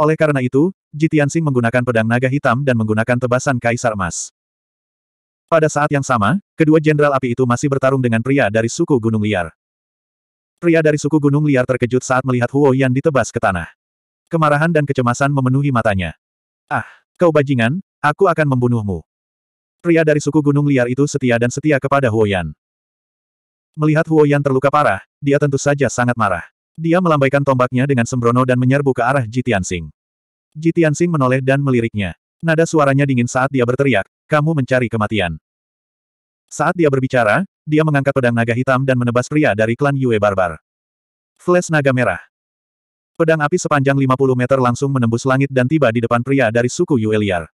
S1: Oleh karena itu, Jitiansing menggunakan pedang naga hitam dan menggunakan tebasan kaisar emas. Pada saat yang sama, kedua jenderal api itu masih bertarung dengan pria dari suku Gunung Liar. Pria dari suku Gunung Liar terkejut saat melihat Huo Yan ditebas ke tanah. Kemarahan dan kecemasan memenuhi matanya. Ah, kau bajingan, aku akan membunuhmu. Pria dari suku gunung liar itu setia dan setia kepada Huoyan. Melihat Huoyan terluka parah, dia tentu saja sangat marah. Dia melambaikan tombaknya dengan sembrono dan menyerbu ke arah Ji Tianxing. Ji Tianxing menoleh dan meliriknya. Nada suaranya dingin saat dia berteriak, kamu mencari kematian. Saat dia berbicara, dia mengangkat pedang naga hitam dan menebas pria dari klan Yue Barbar. Flash naga merah. Pedang api sepanjang 50 meter langsung menembus langit dan tiba di depan pria dari suku Yue Liar.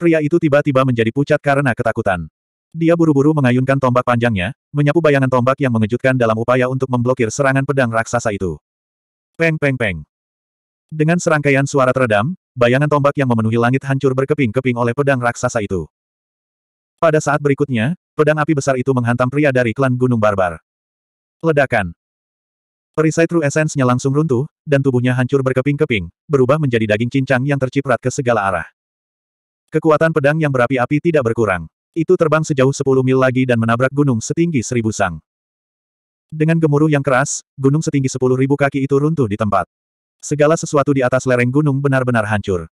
S1: Pria itu tiba-tiba menjadi pucat karena ketakutan. Dia buru-buru mengayunkan tombak panjangnya, menyapu bayangan tombak yang mengejutkan dalam upaya untuk memblokir serangan pedang raksasa itu. Peng peng peng. Dengan serangkaian suara teredam, bayangan tombak yang memenuhi langit hancur berkeping-keping oleh pedang raksasa itu. Pada saat berikutnya, pedang api besar itu menghantam pria dari klan Gunung Barbar. Ledakan. Perisai True Essence-nya langsung runtuh, dan tubuhnya hancur berkeping-keping, berubah menjadi daging cincang yang terciprat ke segala arah. Kekuatan pedang yang berapi-api tidak berkurang. Itu terbang sejauh 10 mil lagi dan menabrak gunung setinggi seribu sang. Dengan gemuruh yang keras, gunung setinggi sepuluh ribu kaki itu runtuh di tempat. Segala sesuatu di atas lereng gunung benar-benar hancur.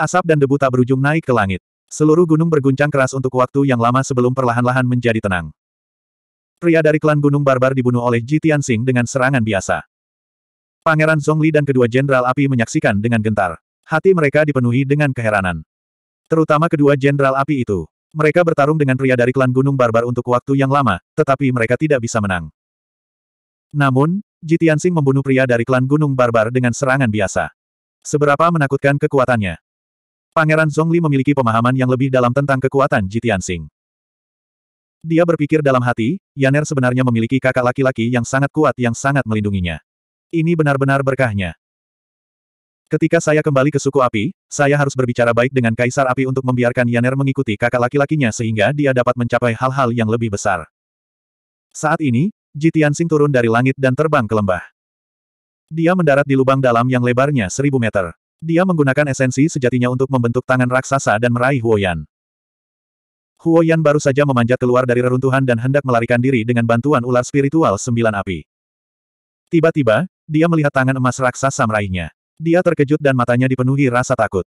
S1: Asap dan debu tak berujung naik ke langit. Seluruh gunung berguncang keras untuk waktu yang lama sebelum perlahan-lahan menjadi tenang. Pria dari klan Gunung Barbar dibunuh oleh Ji Tianxing dengan serangan biasa. Pangeran Zhongli dan kedua jenderal api menyaksikan dengan gentar. Hati mereka dipenuhi dengan keheranan. Terutama kedua jenderal api itu. Mereka bertarung dengan pria dari klan Gunung Barbar untuk waktu yang lama, tetapi mereka tidak bisa menang. Namun, Jitiansing membunuh pria dari klan Gunung Barbar dengan serangan biasa. Seberapa menakutkan kekuatannya. Pangeran Zhongli memiliki pemahaman yang lebih dalam tentang kekuatan Jitiansing. Dia berpikir dalam hati, Yaner sebenarnya memiliki kakak laki-laki yang sangat kuat yang sangat melindunginya. Ini benar-benar berkahnya. Ketika saya kembali ke suku api, saya harus berbicara baik dengan Kaisar Api untuk membiarkan Yaner mengikuti kakak laki-lakinya sehingga dia dapat mencapai hal-hal yang lebih besar. Saat ini, Jitian Sing turun dari langit dan terbang ke lembah. Dia mendarat di lubang dalam yang lebarnya seribu meter. Dia menggunakan esensi sejatinya untuk membentuk tangan raksasa dan meraih Huoyan. Huoyan baru saja memanjat keluar dari reruntuhan dan hendak melarikan diri dengan bantuan ular spiritual sembilan api. Tiba-tiba, dia melihat tangan emas raksasa meraihnya. Dia terkejut dan matanya dipenuhi rasa takut.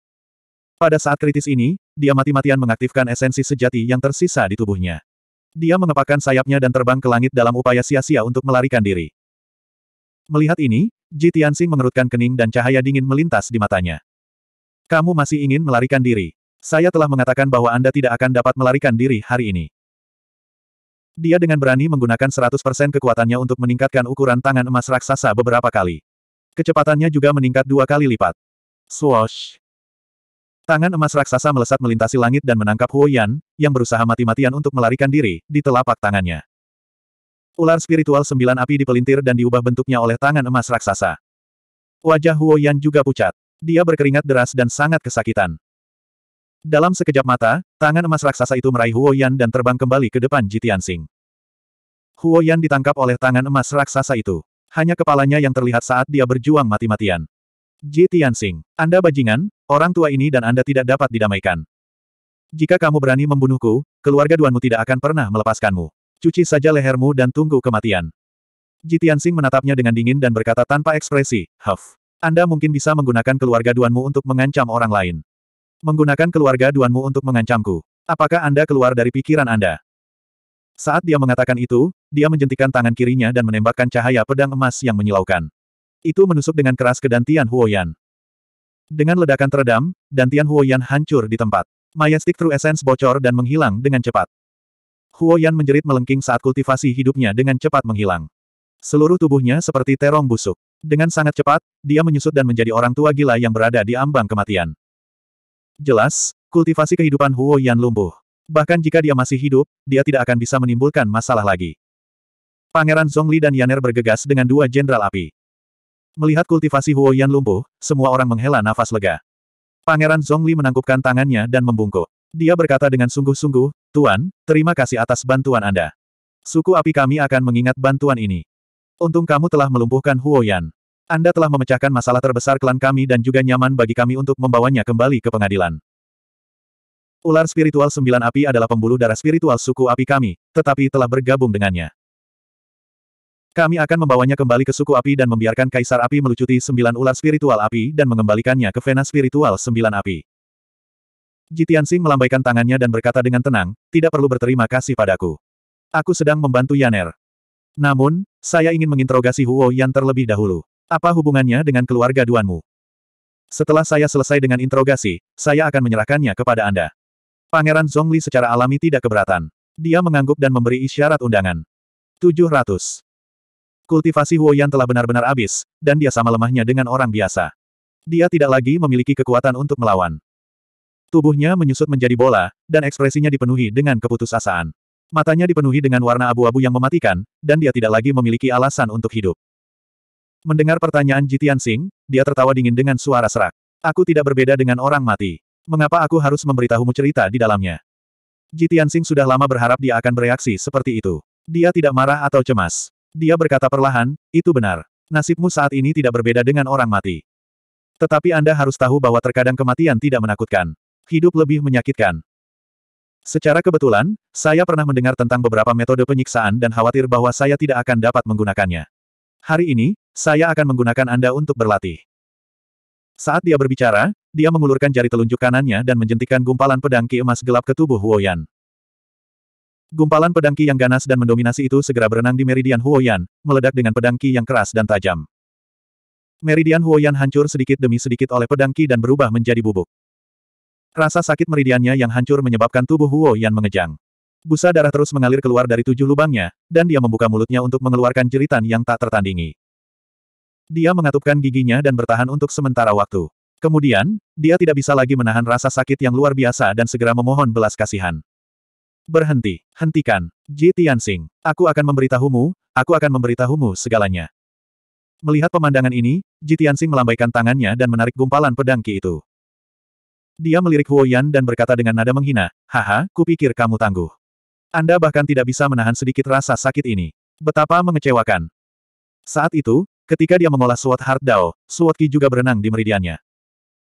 S1: Pada saat kritis ini, dia mati-matian mengaktifkan esensi sejati yang tersisa di tubuhnya. Dia mengepakkan sayapnya dan terbang ke langit dalam upaya sia-sia untuk melarikan diri. Melihat ini, Ji Tianxing mengerutkan kening dan cahaya dingin melintas di matanya. Kamu masih ingin melarikan diri. Saya telah mengatakan bahwa Anda tidak akan dapat melarikan diri hari ini. Dia dengan berani menggunakan 100% kekuatannya untuk meningkatkan ukuran tangan emas raksasa beberapa kali. Kecepatannya juga meningkat dua kali lipat. Swoosh! Tangan emas raksasa melesat melintasi langit dan menangkap Huo Yan, yang berusaha mati-matian untuk melarikan diri, di telapak tangannya. Ular spiritual sembilan api dipelintir dan diubah bentuknya oleh tangan emas raksasa. Wajah Huo Yan juga pucat. Dia berkeringat deras dan sangat kesakitan. Dalam sekejap mata, tangan emas raksasa itu meraih Huo Yan dan terbang kembali ke depan Jitian Sing. Huo Yan ditangkap oleh tangan emas raksasa itu hanya kepalanya yang terlihat saat dia berjuang mati-matian. Ji Tianxing, Anda bajingan, orang tua ini dan Anda tidak dapat didamaikan. Jika kamu berani membunuhku, keluarga Duanmu tidak akan pernah melepaskanmu. Cuci saja lehermu dan tunggu kematian. Ji Tianxing menatapnya dengan dingin dan berkata tanpa ekspresi, Huff. Anda mungkin bisa menggunakan keluarga Duanmu untuk mengancam orang lain. Menggunakan keluarga Duanmu untuk mengancamku. Apakah Anda keluar dari pikiran Anda? Saat dia mengatakan itu, dia menjentikan tangan kirinya dan menembakkan cahaya pedang emas yang menyilaukan. Itu menusuk dengan keras ke Dantian Huoyan. Dengan ledakan teredam, Dantian Huoyan hancur di tempat. Mayastik True Essence bocor dan menghilang dengan cepat. Huoyan menjerit melengking saat kultivasi hidupnya dengan cepat menghilang. Seluruh tubuhnya seperti terong busuk. Dengan sangat cepat, dia menyusut dan menjadi orang tua gila yang berada di ambang kematian. Jelas, kultivasi kehidupan Huoyan lumpuh. Bahkan jika dia masih hidup, dia tidak akan bisa menimbulkan masalah lagi. Pangeran Zhongli dan Yaner bergegas dengan dua jenderal api. Melihat kultivasi Huo Yan lumpuh, semua orang menghela nafas lega. Pangeran Zhongli menangkupkan tangannya dan membungkuk. Dia berkata dengan sungguh-sungguh, Tuan, terima kasih atas bantuan Anda. Suku api kami akan mengingat bantuan ini. Untung kamu telah melumpuhkan Huo Yan. Anda telah memecahkan masalah terbesar klan kami dan juga nyaman bagi kami untuk membawanya kembali ke pengadilan. Ular spiritual sembilan api adalah pembuluh darah spiritual suku api kami, tetapi telah bergabung dengannya. Kami akan membawanya kembali ke suku api dan membiarkan Kaisar Api melucuti sembilan ular spiritual api dan mengembalikannya ke vena spiritual sembilan api. Jitian Sing melambaikan tangannya dan berkata dengan tenang, tidak perlu berterima kasih padaku. Aku sedang membantu Yaner. Namun, saya ingin menginterogasi Huo Yan terlebih dahulu. Apa hubungannya dengan keluarga Duanmu? Setelah saya selesai dengan interogasi, saya akan menyerahkannya kepada Anda. Pangeran Zhongli secara alami tidak keberatan. Dia mengangguk dan memberi isyarat undangan. 700. Kultivasi Huoyan telah benar-benar habis, dan dia sama lemahnya dengan orang biasa. Dia tidak lagi memiliki kekuatan untuk melawan. Tubuhnya menyusut menjadi bola, dan ekspresinya dipenuhi dengan keputusasaan. Matanya dipenuhi dengan warna abu-abu yang mematikan, dan dia tidak lagi memiliki alasan untuk hidup. Mendengar pertanyaan Jitian Sing, dia tertawa dingin dengan suara serak. Aku tidak berbeda dengan orang mati. Mengapa aku harus memberitahumu cerita di dalamnya? Jitian Sing sudah lama berharap dia akan bereaksi seperti itu. Dia tidak marah atau cemas. Dia berkata perlahan, itu benar. Nasibmu saat ini tidak berbeda dengan orang mati. Tetapi Anda harus tahu bahwa terkadang kematian tidak menakutkan. Hidup lebih menyakitkan. Secara kebetulan, saya pernah mendengar tentang beberapa metode penyiksaan dan khawatir bahwa saya tidak akan dapat menggunakannya. Hari ini, saya akan menggunakan Anda untuk berlatih. Saat dia berbicara, dia mengulurkan jari telunjuk kanannya dan menjentikan gumpalan pedang ki emas gelap ke tubuh Huoyan. Gumpalan pedang Qi yang ganas dan mendominasi itu segera berenang di Meridian Huoyan, meledak dengan pedang Qi yang keras dan tajam. Meridian Huoyan hancur sedikit demi sedikit oleh pedang Qi dan berubah menjadi bubuk. Rasa sakit meridiannya yang hancur menyebabkan tubuh Huo Yan mengejang. Busa darah terus mengalir keluar dari tujuh lubangnya, dan dia membuka mulutnya untuk mengeluarkan jeritan yang tak tertandingi. Dia mengatupkan giginya dan bertahan untuk sementara waktu. Kemudian, dia tidak bisa lagi menahan rasa sakit yang luar biasa dan segera memohon belas kasihan. Berhenti, hentikan, Ji Tianxing. Aku akan memberitahumu, aku akan memberitahumu segalanya. Melihat pemandangan ini, Ji Tianxing melambaikan tangannya dan menarik gumpalan pedang Ki itu. Dia melirik Huo Yan dan berkata dengan nada menghina, Haha, kupikir kamu tangguh. Anda bahkan tidak bisa menahan sedikit rasa sakit ini. Betapa mengecewakan. Saat itu, ketika dia mengolah Sword Hard Dao, Sword Ki juga berenang di meridiannya.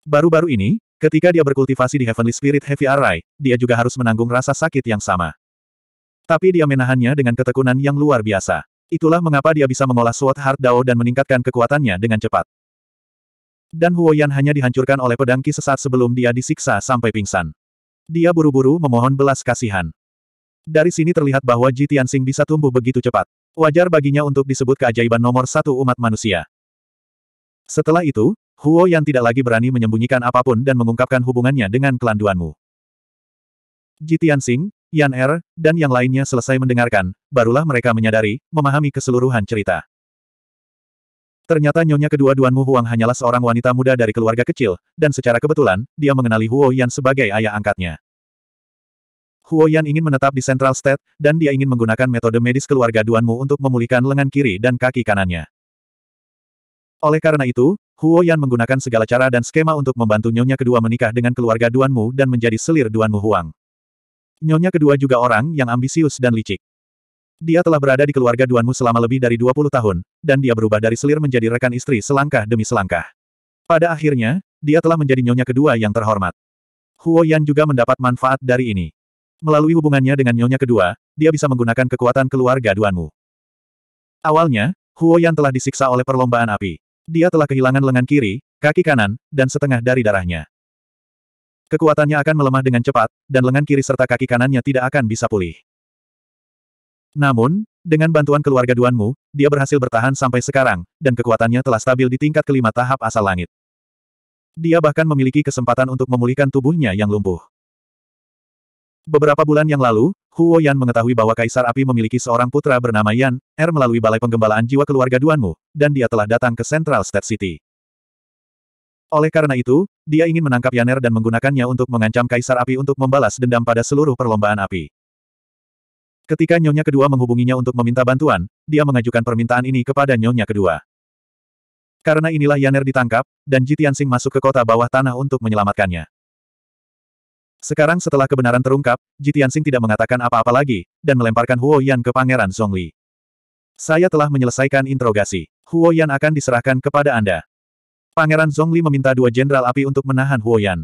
S1: Baru-baru ini, Ketika dia berkultivasi di Heavenly Spirit Heavy Array, dia juga harus menanggung rasa sakit yang sama. Tapi dia menahannya dengan ketekunan yang luar biasa. Itulah mengapa dia bisa mengolah Sword Heart Dao dan meningkatkan kekuatannya dengan cepat. Dan Huoyan hanya dihancurkan oleh pedangki sesaat sebelum dia disiksa sampai pingsan. Dia buru-buru memohon belas kasihan. Dari sini terlihat bahwa Ji Tianxing bisa tumbuh begitu cepat. Wajar baginya untuk disebut keajaiban nomor satu umat manusia. Setelah itu, Huo Yan tidak lagi berani menyembunyikan apapun dan mengungkapkan hubungannya dengan klan kelanduanmu. Jitian Sing, Yan Er, dan yang lainnya selesai mendengarkan, barulah mereka menyadari, memahami keseluruhan cerita. Ternyata nyonya kedua Duanmu Huang hanyalah seorang wanita muda dari keluarga kecil, dan secara kebetulan, dia mengenali Huo Yan sebagai ayah angkatnya. Huo Yan ingin menetap di Central State, dan dia ingin menggunakan metode medis keluarga Duanmu untuk memulihkan lengan kiri dan kaki kanannya. Oleh karena itu, Huo Yan menggunakan segala cara dan skema untuk membantu nyonya kedua menikah dengan keluarga Duanmu dan menjadi selir Duanmu Huang. Nyonya kedua juga orang yang ambisius dan licik. Dia telah berada di keluarga Duanmu selama lebih dari 20 tahun, dan dia berubah dari selir menjadi rekan istri selangkah demi selangkah. Pada akhirnya, dia telah menjadi nyonya kedua yang terhormat. Huo Yan juga mendapat manfaat dari ini. Melalui hubungannya dengan nyonya kedua, dia bisa menggunakan kekuatan keluarga Duanmu. Awalnya, Huo Yan telah disiksa oleh perlombaan api. Dia telah kehilangan lengan kiri, kaki kanan, dan setengah dari darahnya. Kekuatannya akan melemah dengan cepat, dan lengan kiri serta kaki kanannya tidak akan bisa pulih. Namun, dengan bantuan keluarga Duanmu, dia berhasil bertahan sampai sekarang, dan kekuatannya telah stabil di tingkat kelima tahap asal langit. Dia bahkan memiliki kesempatan untuk memulihkan tubuhnya yang lumpuh. Beberapa bulan yang lalu, Huo Yan mengetahui bahwa Kaisar Api memiliki seorang putra bernama Yan, Er melalui Balai Penggembalaan Jiwa Keluarga Duanmu, dan dia telah datang ke Central State City. Oleh karena itu, dia ingin menangkap Yaner dan menggunakannya untuk mengancam Kaisar Api untuk membalas dendam pada seluruh perlombaan api. Ketika Nyonya kedua menghubunginya untuk meminta bantuan, dia mengajukan permintaan ini kepada Nyonya kedua. Karena inilah Yaner ditangkap, dan Sing masuk ke kota bawah tanah untuk menyelamatkannya. Sekarang setelah kebenaran terungkap, Jitiansing tidak mengatakan apa-apa lagi, dan melemparkan Huo Yan ke Pangeran Zhongli. Saya telah menyelesaikan interogasi. Huo Yan akan diserahkan kepada Anda. Pangeran Zhongli meminta dua jenderal api untuk menahan Huo Yan.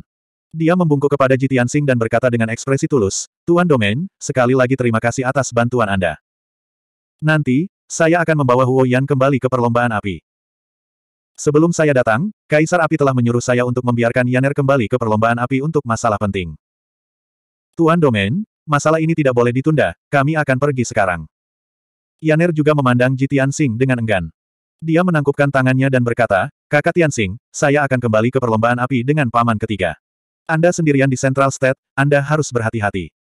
S1: Dia membungkuk kepada Jitiansing dan berkata dengan ekspresi tulus, Tuan Domain, sekali lagi terima kasih atas bantuan Anda. Nanti, saya akan membawa Huo Yan kembali ke perlombaan api. Sebelum saya datang, Kaisar Api telah menyuruh saya untuk membiarkan Yaner kembali ke perlombaan api untuk masalah penting. Tuan Domain, masalah ini tidak boleh ditunda, kami akan pergi sekarang. Yaner juga memandang Jitian Sing dengan enggan. Dia menangkupkan tangannya dan berkata, Kakak Tianxing, saya akan kembali ke perlombaan api dengan paman ketiga. Anda sendirian di Central State, Anda harus berhati-hati.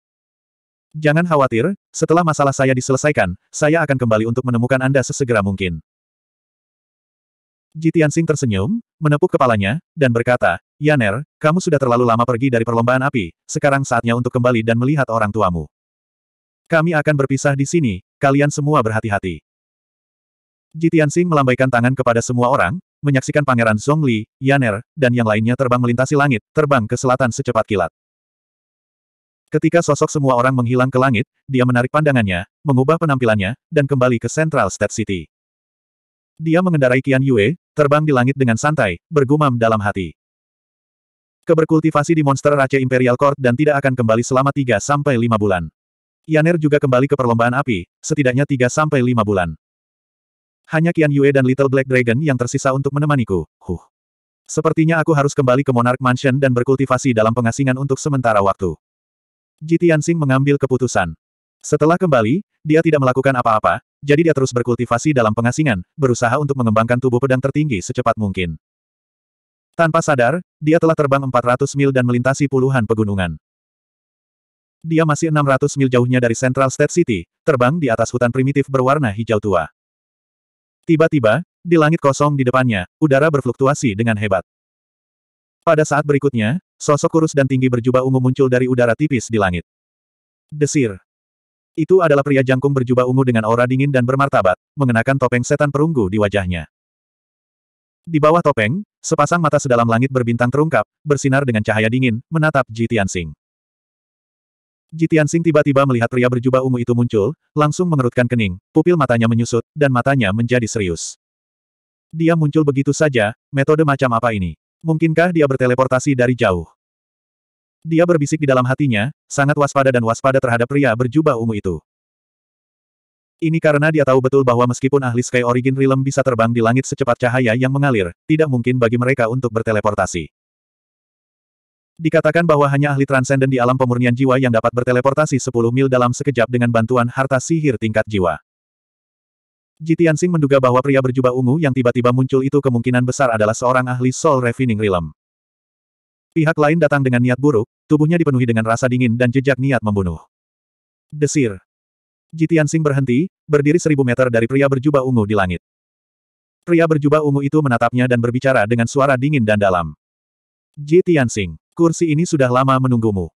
S1: Jangan khawatir, setelah masalah saya diselesaikan, saya akan kembali untuk menemukan Anda sesegera mungkin. Jitian Sing tersenyum, menepuk kepalanya, dan berkata, Yaner, kamu sudah terlalu lama pergi dari perlombaan api, sekarang saatnya untuk kembali dan melihat orang tuamu. Kami akan berpisah di sini, kalian semua berhati-hati. Jitian Sing melambaikan tangan kepada semua orang, menyaksikan Pangeran Zhongli, Yaner, dan yang lainnya terbang melintasi langit, terbang ke selatan secepat kilat. Ketika sosok semua orang menghilang ke langit, dia menarik pandangannya, mengubah penampilannya, dan kembali ke Central State City. Dia mengendarai Qian Yue, terbang di langit dengan santai, bergumam dalam hati. Keberkultivasi di Monster Race Imperial Court dan tidak akan kembali selama 3-5 bulan. Yaner juga kembali ke perlombaan api, setidaknya 3-5 bulan. Hanya Kian Yue dan Little Black Dragon yang tersisa untuk menemaniku. Huh. Sepertinya aku harus kembali ke Monarch Mansion dan berkultivasi dalam pengasingan untuk sementara waktu. Jitian Sing mengambil keputusan. Setelah kembali, dia tidak melakukan apa-apa, jadi dia terus berkultivasi dalam pengasingan, berusaha untuk mengembangkan tubuh pedang tertinggi secepat mungkin. Tanpa sadar, dia telah terbang 400 mil dan melintasi puluhan pegunungan. Dia masih 600 mil jauhnya dari Central State City, terbang di atas hutan primitif berwarna hijau tua. Tiba-tiba, di langit kosong di depannya, udara berfluktuasi dengan hebat. Pada saat berikutnya, sosok kurus dan tinggi berjubah ungu muncul dari udara tipis di langit. Desir. Itu adalah pria jangkung berjubah ungu dengan aura dingin dan bermartabat, mengenakan topeng setan perunggu di wajahnya. Di bawah topeng, sepasang mata sedalam langit berbintang terungkap, bersinar dengan cahaya dingin, menatap Ji Tianxing. Ji Tianxing tiba-tiba melihat pria berjubah ungu itu muncul, langsung mengerutkan kening, pupil matanya menyusut, dan matanya menjadi serius. Dia muncul begitu saja, metode macam apa ini? Mungkinkah dia berteleportasi dari jauh? Dia berbisik di dalam hatinya, sangat waspada dan waspada terhadap pria berjubah ungu itu. Ini karena dia tahu betul bahwa meskipun ahli Sky Origin Realm bisa terbang di langit secepat cahaya yang mengalir, tidak mungkin bagi mereka untuk berteleportasi. Dikatakan bahwa hanya ahli transenden di alam pemurnian jiwa yang dapat berteleportasi 10 mil dalam sekejap dengan bantuan harta sihir tingkat jiwa. Jitiansing menduga bahwa pria berjubah ungu yang tiba-tiba muncul itu kemungkinan besar adalah seorang ahli Soul Refining Realm. Pihak lain datang dengan niat buruk, tubuhnya dipenuhi dengan rasa dingin dan jejak niat membunuh. Desir. Jitiansing berhenti, berdiri seribu meter dari pria berjubah ungu di langit. Pria berjubah ungu itu menatapnya dan berbicara dengan suara dingin dan dalam. Jitiansing, kursi ini sudah lama menunggumu.